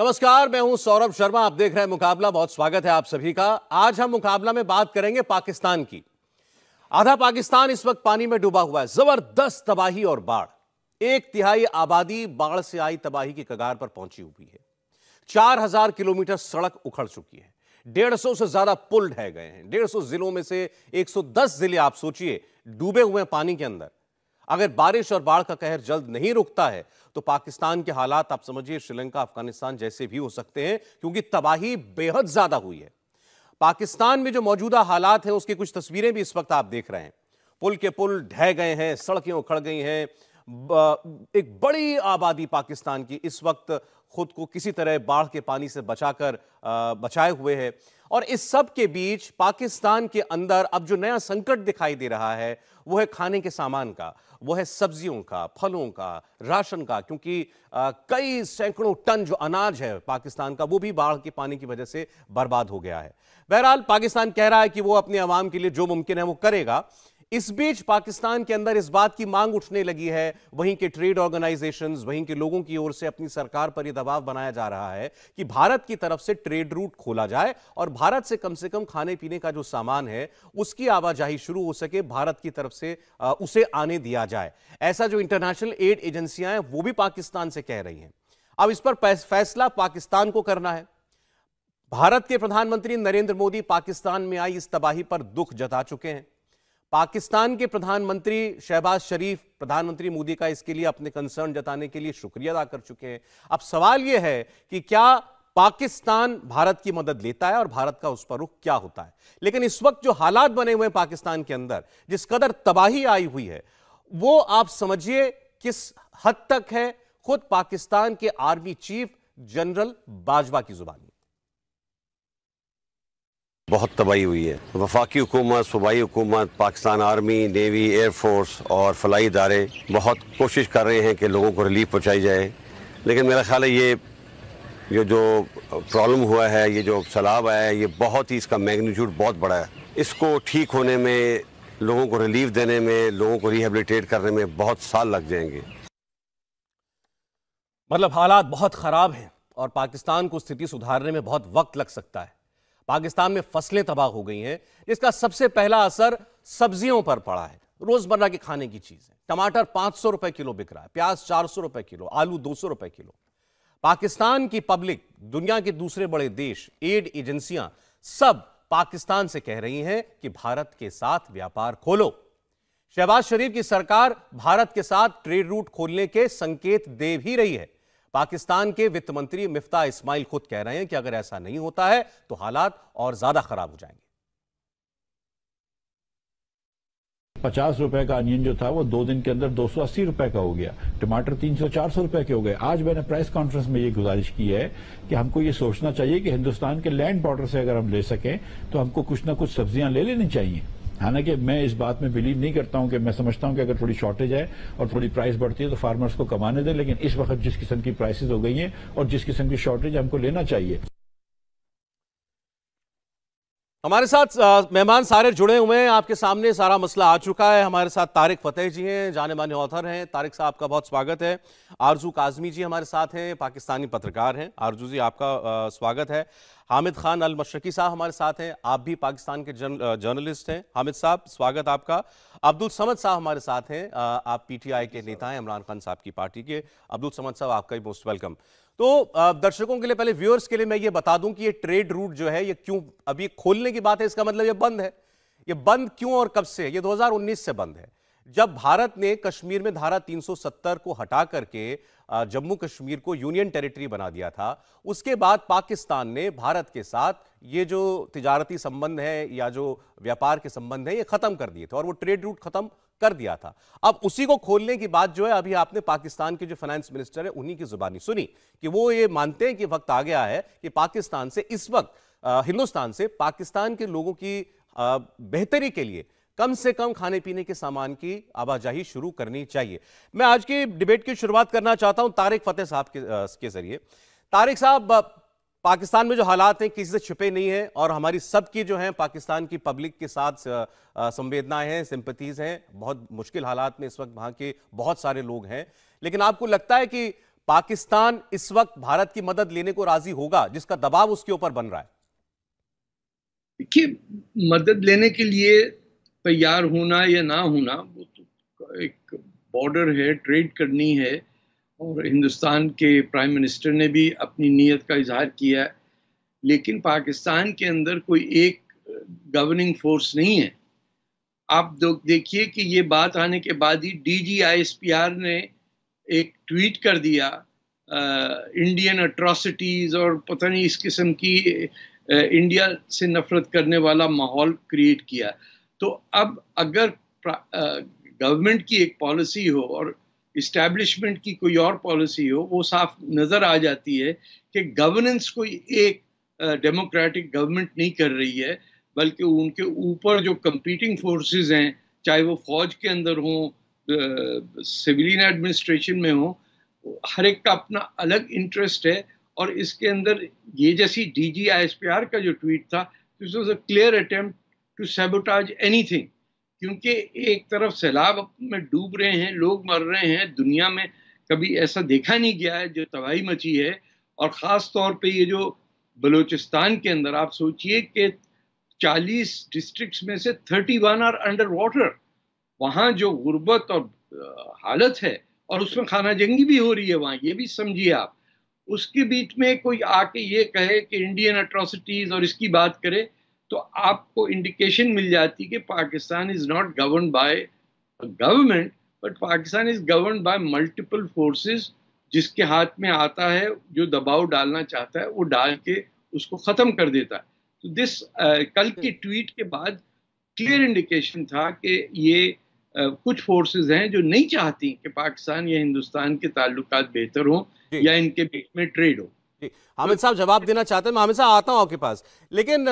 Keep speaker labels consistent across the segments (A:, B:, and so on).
A: नमस्कार मैं हूं सौरभ शर्मा आप देख रहे हैं मुकाबला बहुत स्वागत है आप सभी का आज हम मुकाबला में बात करेंगे पाकिस्तान की आधा पाकिस्तान इस वक्त पानी में डूबा हुआ है जबरदस्त तबाही और बाढ़ एक तिहाई आबादी बाढ़ से आई तबाही की कगार पर पहुंची हुई है चार हजार किलोमीटर सड़क उखड़ चुकी है डेढ़ सौ से ज्यादा पुल ढह गए हैं डेढ़ सौ जिलों में से एक सौ दस जिले आप सोचिए डूबे हुए पानी के अंदर अगर बारिश और बाढ़ का कहर जल्द नहीं रुकता है तो पाकिस्तान के हालात आप समझिए श्रीलंका अफगानिस्तान जैसे भी हो सकते हैं क्योंकि तबाही बेहद ज्यादा हुई है पाकिस्तान में जो मौजूदा हालात हैं उसकी कुछ तस्वीरें भी इस वक्त आप देख रहे हैं पुल के पुल ढह गए हैं सड़कें उखड़ गई हैं एक बड़ी आबादी पाकिस्तान की इस वक्त खुद को किसी तरह बाढ़ के पानी से बचाकर बचाए हुए है और इस सब के बीच पाकिस्तान के अंदर अब जो नया संकट दिखाई दे रहा है वो है खाने के सामान का वो है सब्जियों का फलों का राशन का क्योंकि आ, कई सैकड़ों टन जो अनाज है पाकिस्तान का वो भी बाढ़ के पानी की वजह से बर्बाद हो गया है बहरहाल पाकिस्तान कह रहा है कि वो अपने आवाम के लिए जो मुमकिन है वो करेगा इस बीच पाकिस्तान के अंदर इस बात की मांग उठने लगी है वहीं के ट्रेड ऑर्गेनाइजेशन वहीं के लोगों की ओर से अपनी सरकार पर यह दबाव बनाया जा रहा है कि भारत की तरफ से ट्रेड रूट खोला जाए और भारत से कम से कम खाने पीने का जो सामान है उसकी आवाजाही शुरू हो सके भारत की तरफ से उसे आने दिया जाए ऐसा जो इंटरनेशनल एड एजेंसियां हैं वो भी पाकिस्तान से कह रही हैं अब इस पर फैसला पाकिस्तान को करना है भारत के प्रधानमंत्री नरेंद्र मोदी पाकिस्तान में आई इस तबाही पर दुख जता चुके हैं पाकिस्तान के प्रधानमंत्री शहबाज शरीफ प्रधानमंत्री मोदी का इसके लिए अपने कंसर्न जताने के लिए शुक्रिया अदा कर चुके हैं अब सवाल यह है कि क्या पाकिस्तान भारत की मदद लेता है और भारत का उस पर रुख क्या होता है लेकिन इस वक्त जो हालात बने हुए हैं पाकिस्तान के अंदर जिस कदर तबाही आई हुई है वो आप समझिए किस हद तक है खुद पाकिस्तान के आर्मी चीफ जनरल बाजवा की जुबानी बहुत तबाही हुई है वफाकी हुकूमत सूबाई हुकूमत पाकिस्तान आर्मी नेवी एयरफोर्स और फलाई इदारे बहुत कोशिश कर रहे हैं कि लोगों को रिलीफ पहुँचाई जाए लेकिन मेरा ख्याल है ये ये जो प्रॉब्लम हुआ है ये जो सैलाब आया है ये बहुत ही इसका मैग्नीट्यूड बहुत बड़ा है इसको ठीक होने में लोगों को रिलीफ देने में लोगों को रिहेबिलिटेट करने में बहुत साल लग जाएंगे मतलब हालात बहुत ख़राब हैं और पाकिस्तान को स्थिति सुधारने में बहुत वक्त लग सकता है पाकिस्तान में फसलें तबाह हो गई हैं जिसका सबसे पहला असर सब्जियों पर पड़ा है रोजमर्रा के खाने की चीज है टमाटर पांच सौ रुपए किलो बिक रहा है प्याज चार सौ रुपए किलो आलू दो सौ रुपए किलो पाकिस्तान की पब्लिक दुनिया के दूसरे बड़े देश एड एजेंसियां सब पाकिस्तान से कह रही हैं कि भारत के साथ व्यापार खोलो शहबाज शरीफ की सरकार भारत के साथ ट्रेड रूट खोलने के संकेत दे भी रही है पाकिस्तान के वित्त मंत्री मिफ्ता इस्माइल खुद कह रहे हैं कि अगर ऐसा नहीं होता है तो हालात और ज्यादा खराब हो जाएंगे
B: पचास रुपए का अनियन जो था वो दो दिन के अंदर दो सौ अस्सी रुपए का हो गया टमाटर तीन सौ चार सौ रुपए के हो गए आज मैंने प्रेस कॉन्फ्रेंस में ये गुजारिश की है कि हमको ये सोचना चाहिए कि हिंदुस्तान के लैंड बॉर्डर से अगर हम ले सकें तो हमको कुछ ना कुछ सब्जियां ले लेनी चाहिए हालांकि मैं इस बात में बिलीव नहीं करता हूं कि मैं समझता हूं कि अगर थोड़ी शॉर्टेज है और थोड़ी प्राइस बढ़ती है तो फार्मर्स को कमाने दें लेकिन इस वक्त जिस किस्म की प्राइसेस हो गई हैं और जिस किस्म की शॉर्टेज हमको लेना चाहिए
A: हमारे साथ मेहमान सारे जुड़े हुए हैं आपके सामने सारा मसला आ चुका है हमारे साथ तारिक फतेह जी हैं जाने माने ऑथर हैं तारिक साहब का बहुत स्वागत है आरजू काजमी जी हमारे साथ हैं पाकिस्तानी पत्रकार हैं आरजू जी आपका स्वागत है हामिद खान अल मशरकी साहब हमारे साथ हैं आप भी पाकिस्तान के जर्नलिस्ट हैं हामिद साहब स्वागत आपका अब्दुल समद साहब हमारे साथ हैं आप पीटीआई के नेता हैं इमरान खान साहब की पार्टी के अब्दुल समद साहब आपका ही मोस्ट वेलकम तो दर्शकों के लिए पहले व्यूअर्स के लिए मैं ये बता दूं कि ये ट्रेड रूट जो है ये क्यों अभी खोलने की बात है इसका मतलब ये बंद है ये बंद क्यों और कब से है ये 2019 से बंद है जब भारत ने कश्मीर में धारा 370 को हटा करके जम्मू कश्मीर को यूनियन टेरिटरी बना दिया था उसके बाद पाकिस्तान ने भारत के साथ ये जो तिजारती संबंध है या जो व्यापार के संबंध है ये खत्म कर दिए थे और वो ट्रेड रूट खत्म कर दिया था अब उसी को खोलने की बात जो है अभी आपने पाकिस्तान के जो फाइनेंस मिनिस्टर है उन्हीं की जुबानी सुनी कि वो ये मानते हैं कि वक्त आ गया है कि पाकिस्तान से इस वक्त हिंदुस्तान से पाकिस्तान के लोगों की बेहतरी के लिए कम से कम खाने पीने के सामान की आवाजाही शुरू करनी चाहिए मैं आज की डिबेट की शुरुआत करना चाहता हूं तारिक फतेह साहब के, के जरिए तारिक साहब पाकिस्तान में जो हालात हैं किसी से छुपे नहीं हैं और हमारी सबकी जो हैं पाकिस्तान की पब्लिक के साथ संवेदनाएं हैं सिंपथीज हैं बहुत मुश्किल हालात में इस वक्त वहाँ के बहुत सारे लोग हैं लेकिन आपको लगता है कि पाकिस्तान इस वक्त भारत की मदद लेने को राजी होगा
C: जिसका दबाव उसके ऊपर बन रहा है देखिए मदद लेने के लिए तैयार होना या ना होना वो तो एक बॉर्डर है ट्रेड करनी है और हिंदुस्तान के प्राइम मिनिस्टर ने भी अपनी नीयत का इजहार किया है लेकिन पाकिस्तान के अंदर कोई एक गवर्निंग फोर्स नहीं है आप देखिए कि ये बात आने के बाद ही डीजीआईएसपीआर ने एक ट्वीट कर दिया आ, इंडियन अट्रॉसिटीज़ और पता नहीं इस किस्म की आ, इंडिया से नफरत करने वाला माहौल क्रिएट किया तो अब अगर गवर्नमेंट की एक पॉलिसी हो और इस्टेब्लिशमेंट की कोई और पॉलिसी हो वो साफ नज़र आ जाती है कि गवर्नेंस कोई एक डेमोक्रेटिक गवर्नमेंट नहीं कर रही है बल्कि उनके ऊपर जो कंपीटिंग फोर्सेस हैं चाहे वो फौज के अंदर हों सिविलियन एडमिनिस्ट्रेशन में हों हर एक का अपना अलग इंटरेस्ट है और इसके अंदर ये जैसी D G I S P R का जो ट्वीट था this was a clear attempt to sabotage thing क्योंकि एक तरफ सैलाब में डूब रहे हैं लोग मर रहे हैं दुनिया में कभी ऐसा देखा नहीं गया है जो तबाही मची है और ख़ास तौर पे ये जो बलूचिस्तान के अंदर आप सोचिए कि 40 डिस्ट्रिक्ट्स में से 31 वन आर अंडर वाटर वहाँ जो गुर्बत और हालत है और उसमें खाना जंगी भी हो रही है वहाँ ये भी समझिए आप उसके बीच में कोई आके ये कहे कि इंडियन अट्रॉसिटीज़ और इसकी बात करे तो आपको इंडिकेशन मिल जाती कि Pakistan is not govern by government but Pakistan is govern by multiple forces जिसके हाथ में आता है जो दबाव डालना चाहता है वो डाल के उसको ख़त्म कर देता है तो दिस uh, कल के ट्वीट के बाद क्लियर इंडिकेशन था कि ये uh, कुछ फोर्सेस हैं जो नहीं चाहती कि पाकिस्तान या हिंदुस्तान के ताल्लुक बेहतर हों या इनके बीच में ट्रेड हो हामिद साहब जवाब
A: देना चाहते हैं मैं हमेशा आता हूं आपके पास लेकिन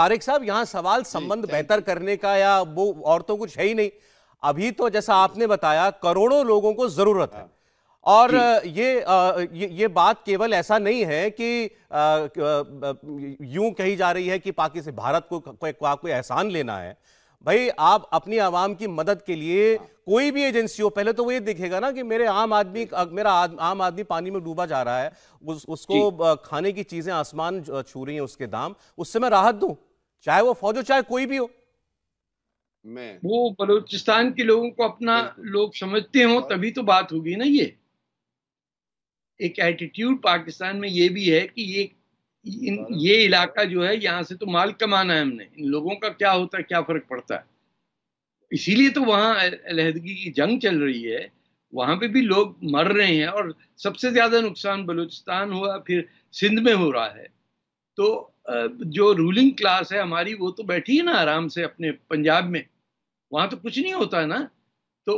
A: तारिक साहब यहाँ सवाल संबंध बेहतर करने का या वो और तो कुछ है ही नहीं अभी तो जैसा आपने बताया करोड़ों लोगों को जरूरत है हाँ। और ये, ये ये बात केवल ऐसा नहीं है कि यूं कही जा रही है कि पाकिस्तान भारत को कोई को, को, को एहसान लेना है भाई आप अपनी आवाम की मदद के लिए हाँ। कोई भी एजेंसी हो पहले तो वो ये देखेगा ना कि मेरे आम आदमी मेरा आद, आम आदमी पानी में डूबा जा रहा है उस, उसको खाने की चीजें आसमान छू रही हैं उसके दाम उससे मैं राहत दूं चाहे वो फौज हो चाहे कोई भी हो
C: मैं वो बलोचिस्तान के लोगों को अपना लोग समझते हो तभी तो बात होगी ना ये एक एटीट्यूड पाकिस्तान में ये भी है कि ये इन ये इलाका जो है यहाँ से तो माल कमाना है हमने इन लोगों का क्या होता है क्या फर्क पड़ता है इसीलिए तो वहाँ अलहदगी की जंग चल रही है वहाँ पे भी लोग मर रहे हैं और सबसे ज़्यादा नुकसान बलूचिस्तान हुआ फिर सिंध में हो रहा है तो जो रूलिंग क्लास है हमारी वो तो बैठी है ना आराम से अपने पंजाब में वहाँ तो कुछ नहीं होता ना तो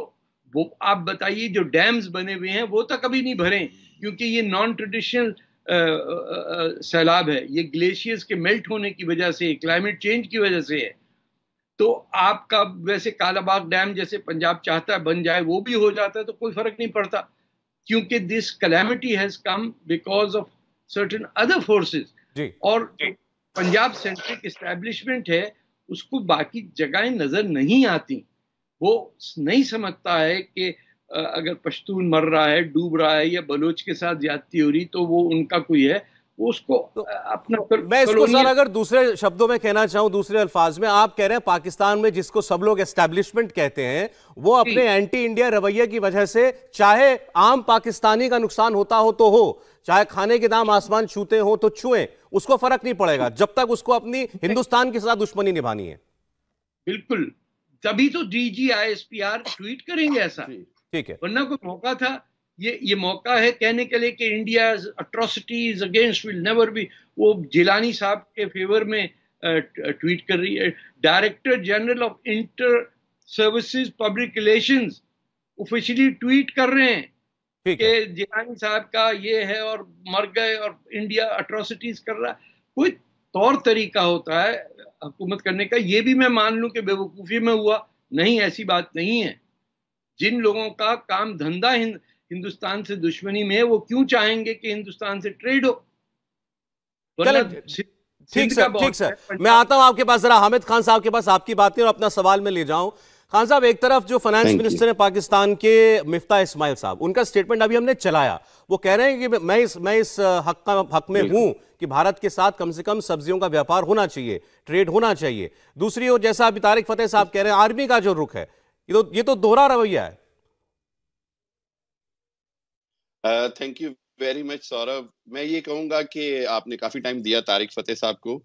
C: वो आप बताइए जो डैम्स बने हुए हैं वो तो कभी नहीं भरे क्योंकि ये नॉन ट्रेडिशनल सैलाब है ये ग्लेशियर्स के मेल्ट होने की वजह से क्लाइमेट चेंज की वजह से है तो आपका वैसे कालाबाग डैम जैसे पंजाब चाहता है बन जाए वो भी हो जाता है तो कोई फर्क नहीं पड़ता क्योंकि this calamity has come because of certain other forces और पंजाब सेंट्रिक इस्टेब्लिशमेंट है उसको बाकी जगहें नजर नहीं आती वो नहीं समझता है कि अगर पश्तून मर रहा है डूब रहा है या बलोच के साथ ज्यादती हो रही तो वो उनका कोई है उसको तो अपना कर, मैं इसको सर अगर
A: दूसरे शब्दों में कहना चाहूं दूसरे अल्फाज में आप कह रहे हैं पाकिस्तान में जिसको सब लोग एस्टेब्लिशमेंट कहते हैं वो अपने एंटी इंडिया रवैये की वजह से चाहे आम पाकिस्तानी का नुकसान होता हो तो हो चाहे खाने के दाम आसमान छूते हो तो छुए उसको फर्क नहीं पड़ेगा जब तक उसको अपनी हिंदुस्तान के साथ दुश्मनी निभानी है
C: बिल्कुल तभी तो D G I S P R tweet करेंगे ऐसा ठीक है वरना कोई मौका था ये ये मौका है कहने के लिए कि India atrocities against will never be वो जिलानी साहब के फेवर में ट्वीट कर रही है director general of inter services public relation officially tweet कर रहे हैं कि जिलानी साहब का ये है और मर गए और इंडिया अट्रोसिटीज कर रहा कोई तौर तरीका होता है हुकूमत करने का ये भी मैं मान लूँ कि बेवकूफ़ी में हुआ नहीं ऐसी बात नहीं है जिन लोगों का काम धंधा हिंदुस्तान से दुश्मनी में है वो क्यों चाहेंगे कि हिंदुस्तान से ट्रेड हो
D: ठीक सर ठीक सर मैं
C: आता हूं आपके पास जरा हामिद खान साहब के पास आपकी बातें और
A: अपना सवाल में ले जाऊं खान साहब एक तरफ जो फाइनेंस मिनिस्टर है पाकिस्तान के मिफ्ता इस्माइल साहब उनका स्टेटमेंट अभी हमने चलाया वो कह रहे हैं कि मैं इस मैं इस हक का हक में हूं कि भारत के साथ कम से कम सब्जियों का व्यापार होना चाहिए ट्रेड होना चाहिए दूसरी ओर जैसा अभी तारिक फतेह साहब कह रहे हैं आर्मी का जो रुख है ये तो ये तो दोहरा रवैया है
E: thank you very much Saurabh मैं ये कहूंगा कि आपने काफी टाइम दिया तारिक फतेह साहब को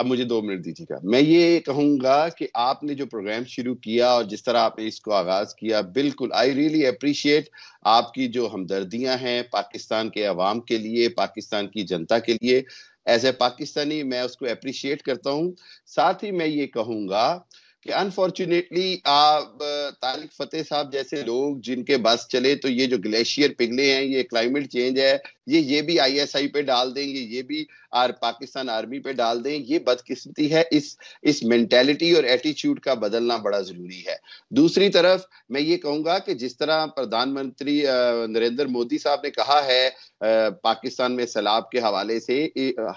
E: अब मुझे दो मिनट दीजिएगा मैं ये कहूंगा कि आपने जो प्रोग्राम शुरू किया और जिस तरह आपने इसको आगाज किया बिल्कुल आई रियली अप्रिशिएट आपकी जो हमदर्दियां हैं पाकिस्तान के अवाम के लिए पाकिस्तान की जनता के लिए एज ए पाकिस्तानी मैं उसको अप्रिशिएट करता हूँ साथ ही मैं ये कहूंगा कि अनफॉर्चुनेटली आप तारिक फतेह साहब जैसे लोग जिनके बस चले तो ये जो ग्लेशियर पिघले हैं ये क्लाइमेट चेंज है ये ये भी आईएसआई पे डाल देंगे ये भी आर पाकिस्तान आर्मी पे डाल दें ये बदकिस्मती है इस इस मेंटेलिटी और एटीट्यूड का बदलना बड़ा जरूरी है दूसरी तरफ मैं ये कहूंगा कि जिस तरह प्रधानमंत्री नरेंद्र मोदी साहब ने कहा है पाकिस्तान में सैलाब के हवाले से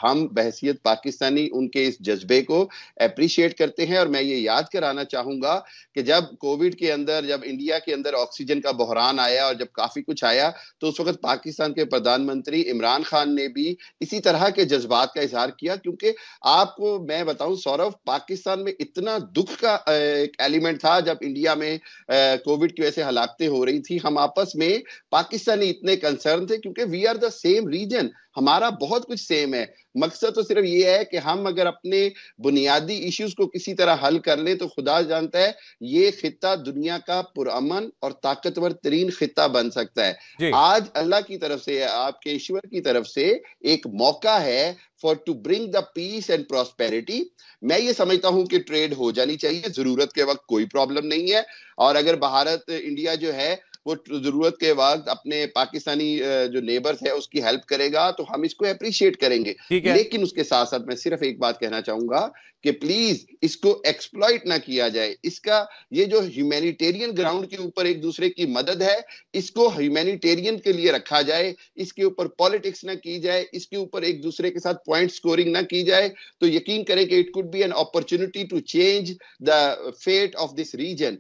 E: हम बहसीत पाकिस्तानी उनके इस जज्बे को अप्रिशिएट करते हैं और मैं ये याद कराना चाहूंगा कि जब कोविड के अंदर जब इंडिया के अंदर ऑक्सीजन का बहरान आया और जब काफी कुछ आया तो उस वक्त पाकिस्तान के प्रधानमंत्री मंत्री इमरान खान ने भी इसी तरह के जज्बात का इजहार किया क्योंकि आपको मैं बताऊं सौरभ पाकिस्तान में इतना दुख का एक एलिमेंट था जब इंडिया में कोविड की वजह से हलाकतें हो रही थी हम आपस में पाकिस्तानी इतने कंसर्न थे क्योंकि we are the same region हमारा बहुत कुछ सेम है मकसद तो सिर्फ ये है कि हम अगर अपने बुनियादी इश्यूज को किसी तरह हल कर लें तो खुदा जानता है ये खिता दुनिया का पुरअमन और ताकतवर तरीन खिता बन सकता है आज अल्लाह की तरफ से आपके ईश्वर की तरफ से एक मौका है for to bring the peace and prosperity मैं ये समझता हूं कि ट्रेड हो जानी चाहिए जरूरत के वक्त कोई प्रॉब्लम नहीं है और अगर भारत इंडिया जो है वो जरूरत के वक्त अपने पाकिस्तानी जो नेबर्स है उसकी हेल्प करेगा तो हम इसको अप्रिशिएट करेंगे लेकिन उसके साथ साथ मैं सिर्फ एक बात कहना चाहूंगा कि प्लीज इसको एक्सप्लॉइट ना किया जाए इसका ये जो ह्यूमैनिटेरियन ग्राउंड के ऊपर एक दूसरे की मदद है इसको ह्यूमैनिटेरियन के लिए रखा जाए इसके ऊपर पॉलिटिक्स ना की जाए इसके ऊपर एक दूसरे के साथ पॉइंट स्कोरिंग ना की जाए तो यकीन करें कि it could be an opportunity to change the fate of this region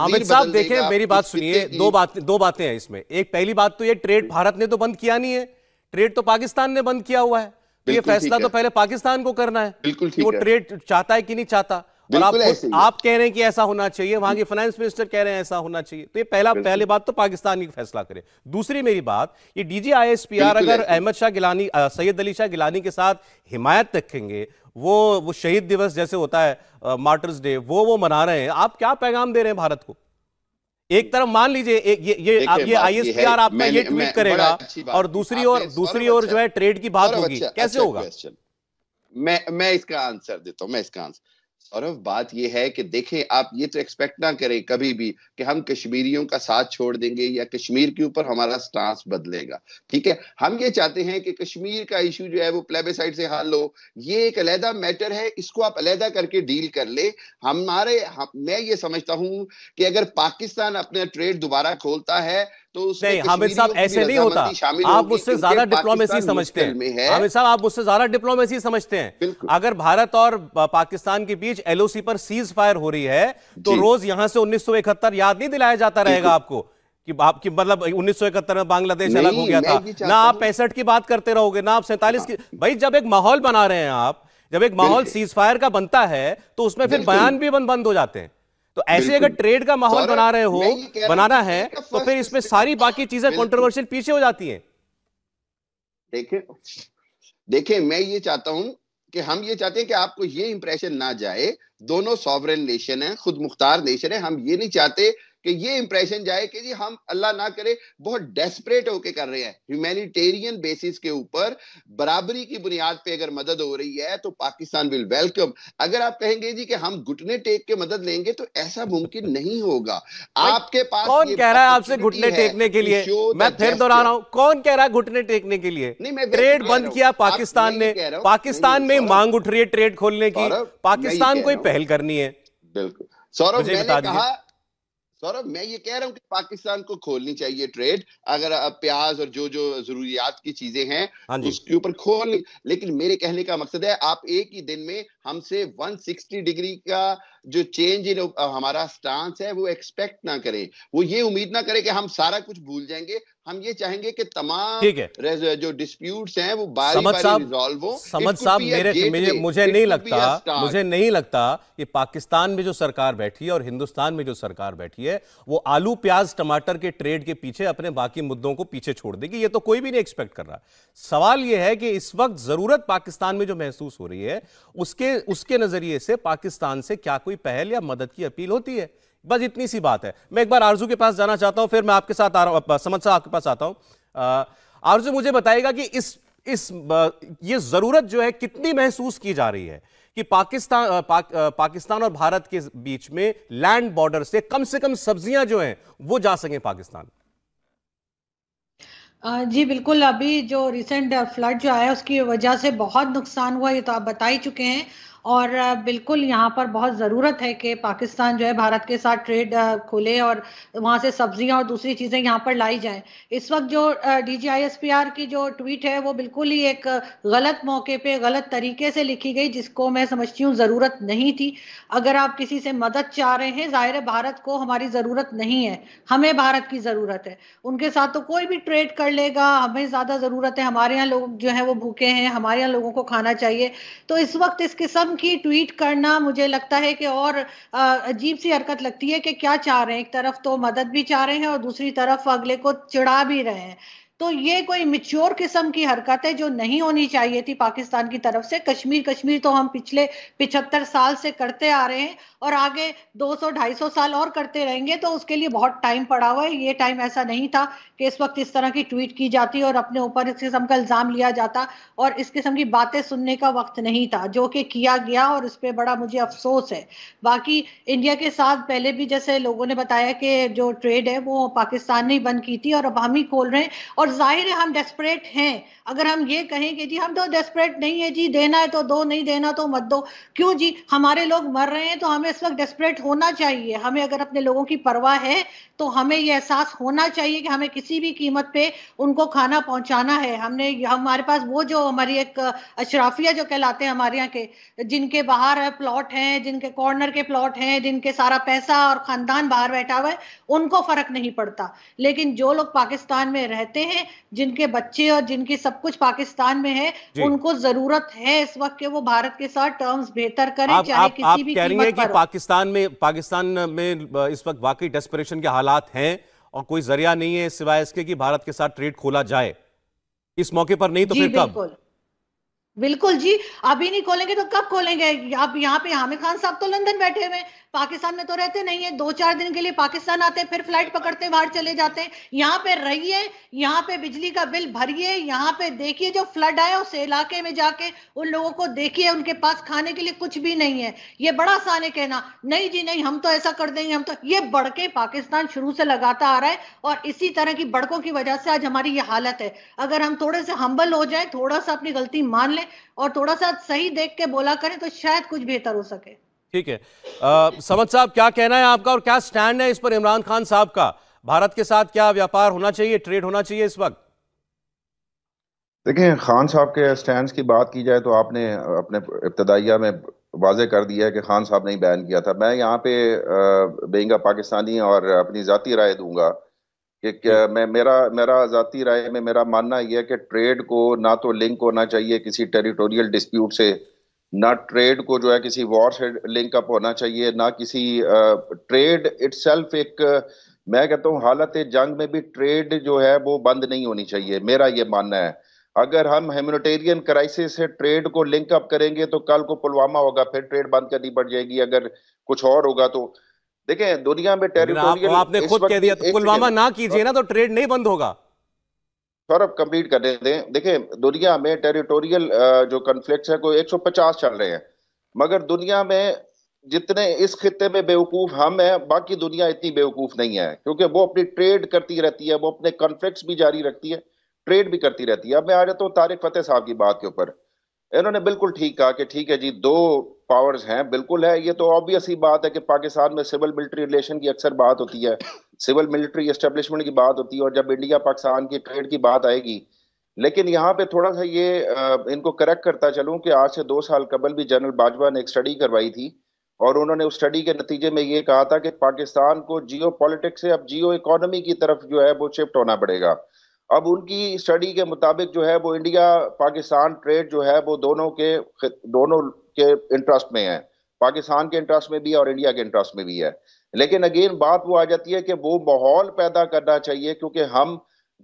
E: Hamid साहब देखें मेरी बात सुनिए दो
A: बात दो बातें हैं इसमें एक पहली बात तो ये ट्रेड भारत ने तो बंद किया नहीं है ट्रेड तो पाकिस्तान ने बंद किया हुआ है ये फैसला तो पहले पाकिस्तान को करना है बिल्कुल वो ट्रेड चाहता है कि नहीं चाहता और आप आप कह रहे हैं कि ऐसा होना चाहिए वहां के फाइनेंस मिनिस्टर कह रहे हैं ऐसा होना चाहिए तो ये पहला पहली बात तो पाकिस्तान ही फैसला करे दूसरी मेरी बात ये डीजी आईएसपीआर अगर अहमद शाह गिलानी सैयद अली शाह गिलानी के साथ हिमायत रखेंगे वो वो शहीद दिवस जैसे होता है मार्टर्स डे वो वो मना रहे हैं आप क्या पैगाम दे रहे हैं भारत को एक तरफ मान लीजिए ये ये आप ये आईएसपीआर आपका ये ट्वीट करेगा और दूसरी ओर दूसरी ओर अच्छा- जो है ट्रेड की बात होगी अच्छा कैसे अच्छा होगा
E: मैं मैं इसका आंसर देता हूँ मैं इसका आंसर सौरभ बात यह है कि देखें आप ये तो एक्सपेक्ट ना करें कभी भी कि हम कश्मीरियों का साथ छोड़ देंगे या कश्मीर के ऊपर हमारा स्टांस बदलेगा ठीक है हम ये चाहते हैं कि कश्मीर का इशू जो है वो प्लेबेसाइड से हल हो ये एक अलहदा मैटर है इसको आप अलहदा करके डील कर ले हमारे हम, मैं ये समझता हूं कि अगर पाकिस्तान अपना ट्रेड दोबारा खोलता है तो नहीं हामिद साहब ऐसे नहीं होता आप उससे ज्यादा डिप्लोमेसी समझते हैं हामिद
A: साहब आप उससे ज्यादा डिप्लोमेसी समझते हैं अगर भारत और पाकिस्तान के बीच एलओसी पर सीज फायर हो रही है तो रोज यहां से उन्नीस याद नहीं दिलाया जाता रहेगा आपको कि आपकी मतलब 1971 में बांग्लादेश अलग हो गया था ना आप पैंसठ की बात करते रहोगे ना आप सैंतालीस की हाँ। भाई जब एक माहौल बना रहे हैं आप जब एक माहौल सीज फायर का बनता है तो उसमें फिर बयान भी बंद हो जाते हैं तो ऐसे अगर ट्रेड का माहौल बना रहे हो बनाना है तो फिर इसमें सारी बाकी चीजें कॉन्ट्रोवर्शियल पीछे हो जाती है
E: देखे देखे मैं ये चाहता हूं कि हम ये चाहते हैं कि आपको ये इंप्रेशन ना जाए दोनों सॉवरन नेशन है खुद मुख्तार नेशन है हम ये नहीं चाहते कि ये इंप्रेशन जाए कि जी हम अल्लाह ना करे बहुत डेस्परेट होके कर रहे हैं ह्यूमैनिटेरियन बेसिस के ऊपर बराबरी की बुनियाद पे अगर मदद हो रही है तो पाकिस्तान विल वेलकम अगर आप कहेंगे जी कि हम घुटने टेक के मदद लेंगे तो ऐसा मुमकिन नहीं होगा आपके पास कौन कह रहा है आपसे घुटने टेकने के लिए मैं फिर दोहरा रहा हूँ
A: कौन कह रहा है घुटने टेकने के लिए नहीं मैं ट्रेड बंद किया पाकिस्तान ने पाकिस्तान में मांग उठ रही है ट्रेड खोलने की पाकिस्तान कोई पहल करनी है बिल्कुल सौरभ मैंने कहा
E: सौरभ मैं ये कह रहा हूँ कि पाकिस्तान को खोलनी चाहिए ट्रेड अगर प्याज और जो जो जरूरियात की चीजें हैं हाँ उसके ऊपर खोल लेकिन मेरे कहने का मकसद है आप एक ही दिन में हमसे 160 डिग्री का जो चेंज इन हमारा स्टांस है वो एक्सपेक्ट ना करें वो ये उम्मीद ना करें कि हम सारा कुछ भूल जाएंगे हम ये चाहेंगे कि तमाम जो डिस्प्यूट्स हैं वो बारी समझ बारी रिजॉल्व हो समझ साहब मेरे मुझे, मुझे नहीं लगता मुझे
A: नहीं लगता कि पाकिस्तान में जो सरकार बैठी है और हिंदुस्तान में जो सरकार बैठी है वो आलू प्याज टमाटर के ट्रेड के पीछे अपने बाकी मुद्दों को पीछे छोड़ देगी ये तो कोई भी नहीं एक्सपेक्ट कर रहा सवाल यह है कि इस वक्त जरूरत पाकिस्तान में जो महसूस हो रही है उसके उसके नजरिए से पाकिस्तान से क्या कोई कोई पहल या मदद की अपील होती है बस इतनी सी बात है मैं एक बार आरजू के पास जाना चाहता हूं फिर मैं आपके साथ आ रहा समझ सा आपके पास आता हूं आरजू मुझे बताएगा कि इस इस ये जरूरत जो है कितनी महसूस की जा रही है कि पाकिस्तान पाक, पाकिस्तान और भारत के बीच में लैंड बॉर्डर से कम से कम सब्जियां जो हैं वो जा सकें पाकिस्तान
D: जी बिल्कुल अभी जो रिसेंट फ्लड जो आया उसकी वजह से बहुत नुकसान हुआ ये तो आप बता ही चुके हैं और बिल्कुल यहाँ पर बहुत ज़रूरत है कि पाकिस्तान जो है भारत के साथ ट्रेड खोले और वहाँ से सब्जियाँ और दूसरी चीज़ें यहाँ पर लाई जाएं इस वक्त जो D G I S P R की जो ट्वीट है वो बिल्कुल ही एक गलत मौके पे गलत तरीके से लिखी गई जिसको मैं समझती हूँ ज़रूरत नहीं थी अगर आप किसी से मदद चाह रहे हैं जाहिर है भारत को हमारी ज़रूरत नहीं है हमें भारत की ज़रूरत है उनके साथ तो कोई भी ट्रेड कर लेगा हमें ज़्यादा ज़रूरत है हमारे यहाँ लोग जो है वो भूखे हैं हमारे यहाँ लोगों को खाना चाहिए तो इस वक्त इस किस्म की ट्वीट करना मुझे लगता है कि और अजीब सी हरकत लगती है कि क्या चाह रहे हैं एक तरफ तो मदद भी चाह रहे हैं और दूसरी तरफ अगले को चिड़ा भी रहे हैं तो ये कोई मिच्योर किस्म की हरकत है जो नहीं होनी चाहिए थी पाकिस्तान की तरफ से कश्मीर कश्मीर तो हम पिछले पिछहत्तर साल से करते आ रहे हैं और आगे 200-250 साल और करते रहेंगे तो उसके लिए बहुत टाइम पड़ा हुआ है ये टाइम ऐसा नहीं था कि इस वक्त इस तरह की ट्वीट की जाती और अपने ऊपर इस किस्म का इल्ज़ाम लिया जाता और इस किस्म की बातें सुनने का वक्त नहीं था जो कि किया गया और इस पर बड़ा मुझे अफसोस है बाकी इंडिया के साथ पहले भी जैसे लोगों ने बताया कि जो ट्रेड है वो पाकिस्तान ने बंद की थी और अब हम ही खोल रहे हैं और और जाहिर है हम डेस्परेट हैं अगर हम ये कहें कि जी हम तो डेस्परेट नहीं है जी देना है तो दो नहीं देना तो मत दो क्यों जी हमारे लोग मर रहे हैं तो हमें इस वक्त डेस्परेट होना चाहिए हमें अगर अपने लोगों की परवाह है तो हमें ये एहसास होना चाहिए कि हमें किसी भी कीमत पे उनको खाना पहुंचाना है हमने हमारे पास वो जो हमारी एक अशराफिया जो कहलाते हैं हमारे यहाँ के जिनके बाहर प्लॉट हैं जिनके कॉर्नर के प्लॉट हैं जिनके सारा पैसा और खानदान बाहर बैठा हुआ है उनको फर्क नहीं पड़ता लेकिन जो लोग पाकिस्तान में रहते हैं हैं जिनके बच्चे और जिनकी सब कुछ पाकिस्तान में है उनको जरूरत है इस वक्त के वो भारत के साथ टर्म्स बेहतर करें आप, चाहे आप, किसी आप भी कह रही है कि
A: पाकिस्तान में पाकिस्तान में इस वक्त वाकई डेस्परेशन के हालात हैं और कोई जरिया नहीं है सिवाय इसके कि भारत के साथ ट्रेड खोला जाए इस मौके पर नहीं तो फिर कब
D: बिल्कुल जी अभी नहीं खोलेंगे तो कब खोलेंगे आप यहाँ पे हामिद खान साहब तो लंदन बैठे हुए पाकिस्तान में तो रहते नहीं है दो चार दिन के लिए पाकिस्तान आते फिर फ्लाइट पकड़ते बाहर चले जाते हैं यहाँ पे रहिए यहाँ पे बिजली का बिल भरिए यहाँ पे देखिए जो फ्लड आया उस इलाके में जाके उन लोगों को देखिए उनके पास खाने के लिए कुछ भी नहीं है ये बड़ा आसान है कहना नहीं जी नहीं हम तो ऐसा कर देंगे हम तो ये बड़के पाकिस्तान शुरू से लगाता आ रहा है और इसी तरह की बड़कों की वजह से आज हमारी ये हालत है अगर हम थोड़े से हम्बल हो जाए थोड़ा सा अपनी गलती मान लें और थोड़ा सा सही देख के बोला करें तो शायद कुछ बेहतर हो सके
A: ठीक है आ, समझ साहब क्या कहना है आपका और क्या स्टैंड है इस पर इमरान खान साहब का भारत के साथ क्या व्यापार होना चाहिए ट्रेड होना चाहिए इस वक्त
B: देखिए खान साहब के स्टैंड की बात की जाए तो आपने अपने इब्तदाइया में वाजे कर दिया है कि खान साहब ने ही बैन किया था मैं यहाँ पे बेंगा पाकिस्तानी और अपनी ज़ाती राय दूंगा कि मैं मेरा मेरा ज़ाती राय में मेरा मानना यह है कि ट्रेड को ना तो लिंक होना चाहिए किसी टेरिटोरियल डिस्प्यूट से ना ट्रेड को जो है किसी वॉर से लिंकअप होना चाहिए ना किसी ट्रेड uh, इट एक uh, मैं कहता हूँ हालत जंग में भी ट्रेड जो है वो बंद नहीं होनी चाहिए मेरा ये मानना है अगर हम ह्यूमनिटेरियन क्राइसिस से ट्रेड को लिंक अप करेंगे तो कल को पुलवामा होगा फिर ट्रेड बंद करनी पड़ जाएगी अगर कुछ और होगा तो देखें दुनिया में टेरिटोरियल आप, आपने खुद कह दिया पुलवामा ना
A: कीजिए ना तो ट्रेड नहीं बंद होगा
B: सौरभ कंप्लीट देते हैं देखिए दुनिया में टेरिटोरियल uh, जो कन्फ्लिक्ट है कोई 150 चल रहे हैं मगर दुनिया में जितने इस खत्े में बेवकूफ़ हम हैं बाकी दुनिया इतनी बेवकूफ़ नहीं है क्योंकि वो अपनी ट्रेड करती रहती है वो अपने कन्फ्लिक्ट भी जारी रखती है ट्रेड भी करती रहती है अब मैं आ जाता हूँ तारिक फतेह साहब की बात के ऊपर इन्होंने बिल्कुल ठीक कहा कि ठीक है जी दो पावर्स हैं बिल्कुल है ये तो ऑब्वियस ही बात है कि पाकिस्तान में सिविल मिलिट्री रिलेशन की अक्सर बात होती है सिविल मिलिट्री एस्टेब्लिशमेंट की बात होती है और जब इंडिया पाकिस्तान की ट्रेड की बात आएगी लेकिन यहाँ पे थोड़ा सा ये इनको करेक्ट करता चलूँ कि आज से दो साल कबल भी जनरल बाजवा ने एक स्टडी करवाई थी और उन्होंने उस स्टडी के नतीजे में ये कहा था कि पाकिस्तान को जियो से अब जियो इकोनॉमी की तरफ जो है वो शिफ्ट होना पड़ेगा अब उनकी स्टडी के मुताबिक जो है वो इंडिया पाकिस्तान ट्रेड जो है वो दोनों के दोनों के इंटरेस्ट में है पाकिस्तान के इंटरेस्ट में भी है और इंडिया के इंटरेस्ट में भी है लेकिन अगेन बात वो आ जाती है कि वो माहौल पैदा करना चाहिए क्योंकि हम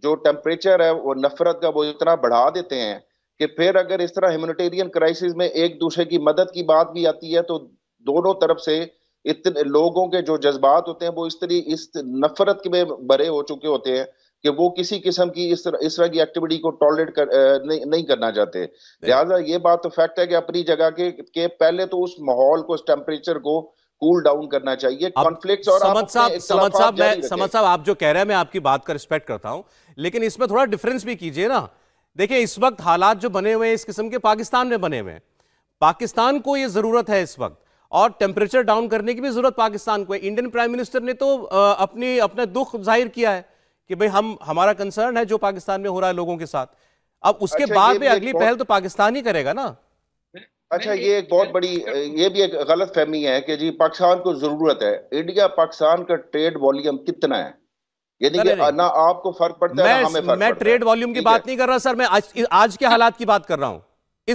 B: जो टेम्परेचर है वो नफरत का वो इतना बढ़ा देते हैं कि फिर अगर इस तरह ह्यूमनिटेरियन क्राइसिस में एक दूसरे की मदद की बात भी आती है तो दोनों तरफ से इतने लोगों के जो जज्बात होते हैं वो इस तरह इस नफरत के में भरे हो चुके होते हैं कि वो किसी किस्म की इस तरह इस तरह की एक्टिविटी को टॉलरेट कर नहीं, नहीं करना चाहते लिहाजा ये बात तो फैक्ट है कि अपनी जगह के, के पहले तो उस माहौल को उस टेम्परेचर को कूल डाउन करना चाहिए कॉन्फ्लिक्ट और समझ साहब मैं समझ साहब
A: आप जो कह रहे हैं मैं आपकी बात का रिस्पेक्ट करता लेकिन इसमें थोड़ा डिफरेंस भी कीजिए ना देखिए इस वक्त हालात जो बने हुए हैं इस किस्म के पाकिस्तान में बने हुए हैं पाकिस्तान को ये जरूरत है इस वक्त और टेम्परेचर डाउन करने की भी जरूरत पाकिस्तान को है इंडियन प्राइम मिनिस्टर ने तो अपनी अपना दुख जाहिर किया है कि भाई हम हमारा कंसर्न है जो पाकिस्तान में हो रहा है लोगों के साथ अब उसके अच्छा, बाद में अगली पहल तो पाकिस्तान ही करेगा ना
B: अच्छा ये एक बहुत बड़ी तो ये भी एक गलत फहमी है कि जी पाकिस्तान को जरूरत है इंडिया पाकिस्तान का ट्रेड वॉल्यूम कितना है यानी कि ना आपको फर्क पड़ता है हमें फर्क मैं ट्रेड
A: वॉल्यूम की बात नहीं कर रहा सर मैं आज के हालात की बात कर रहा हूँ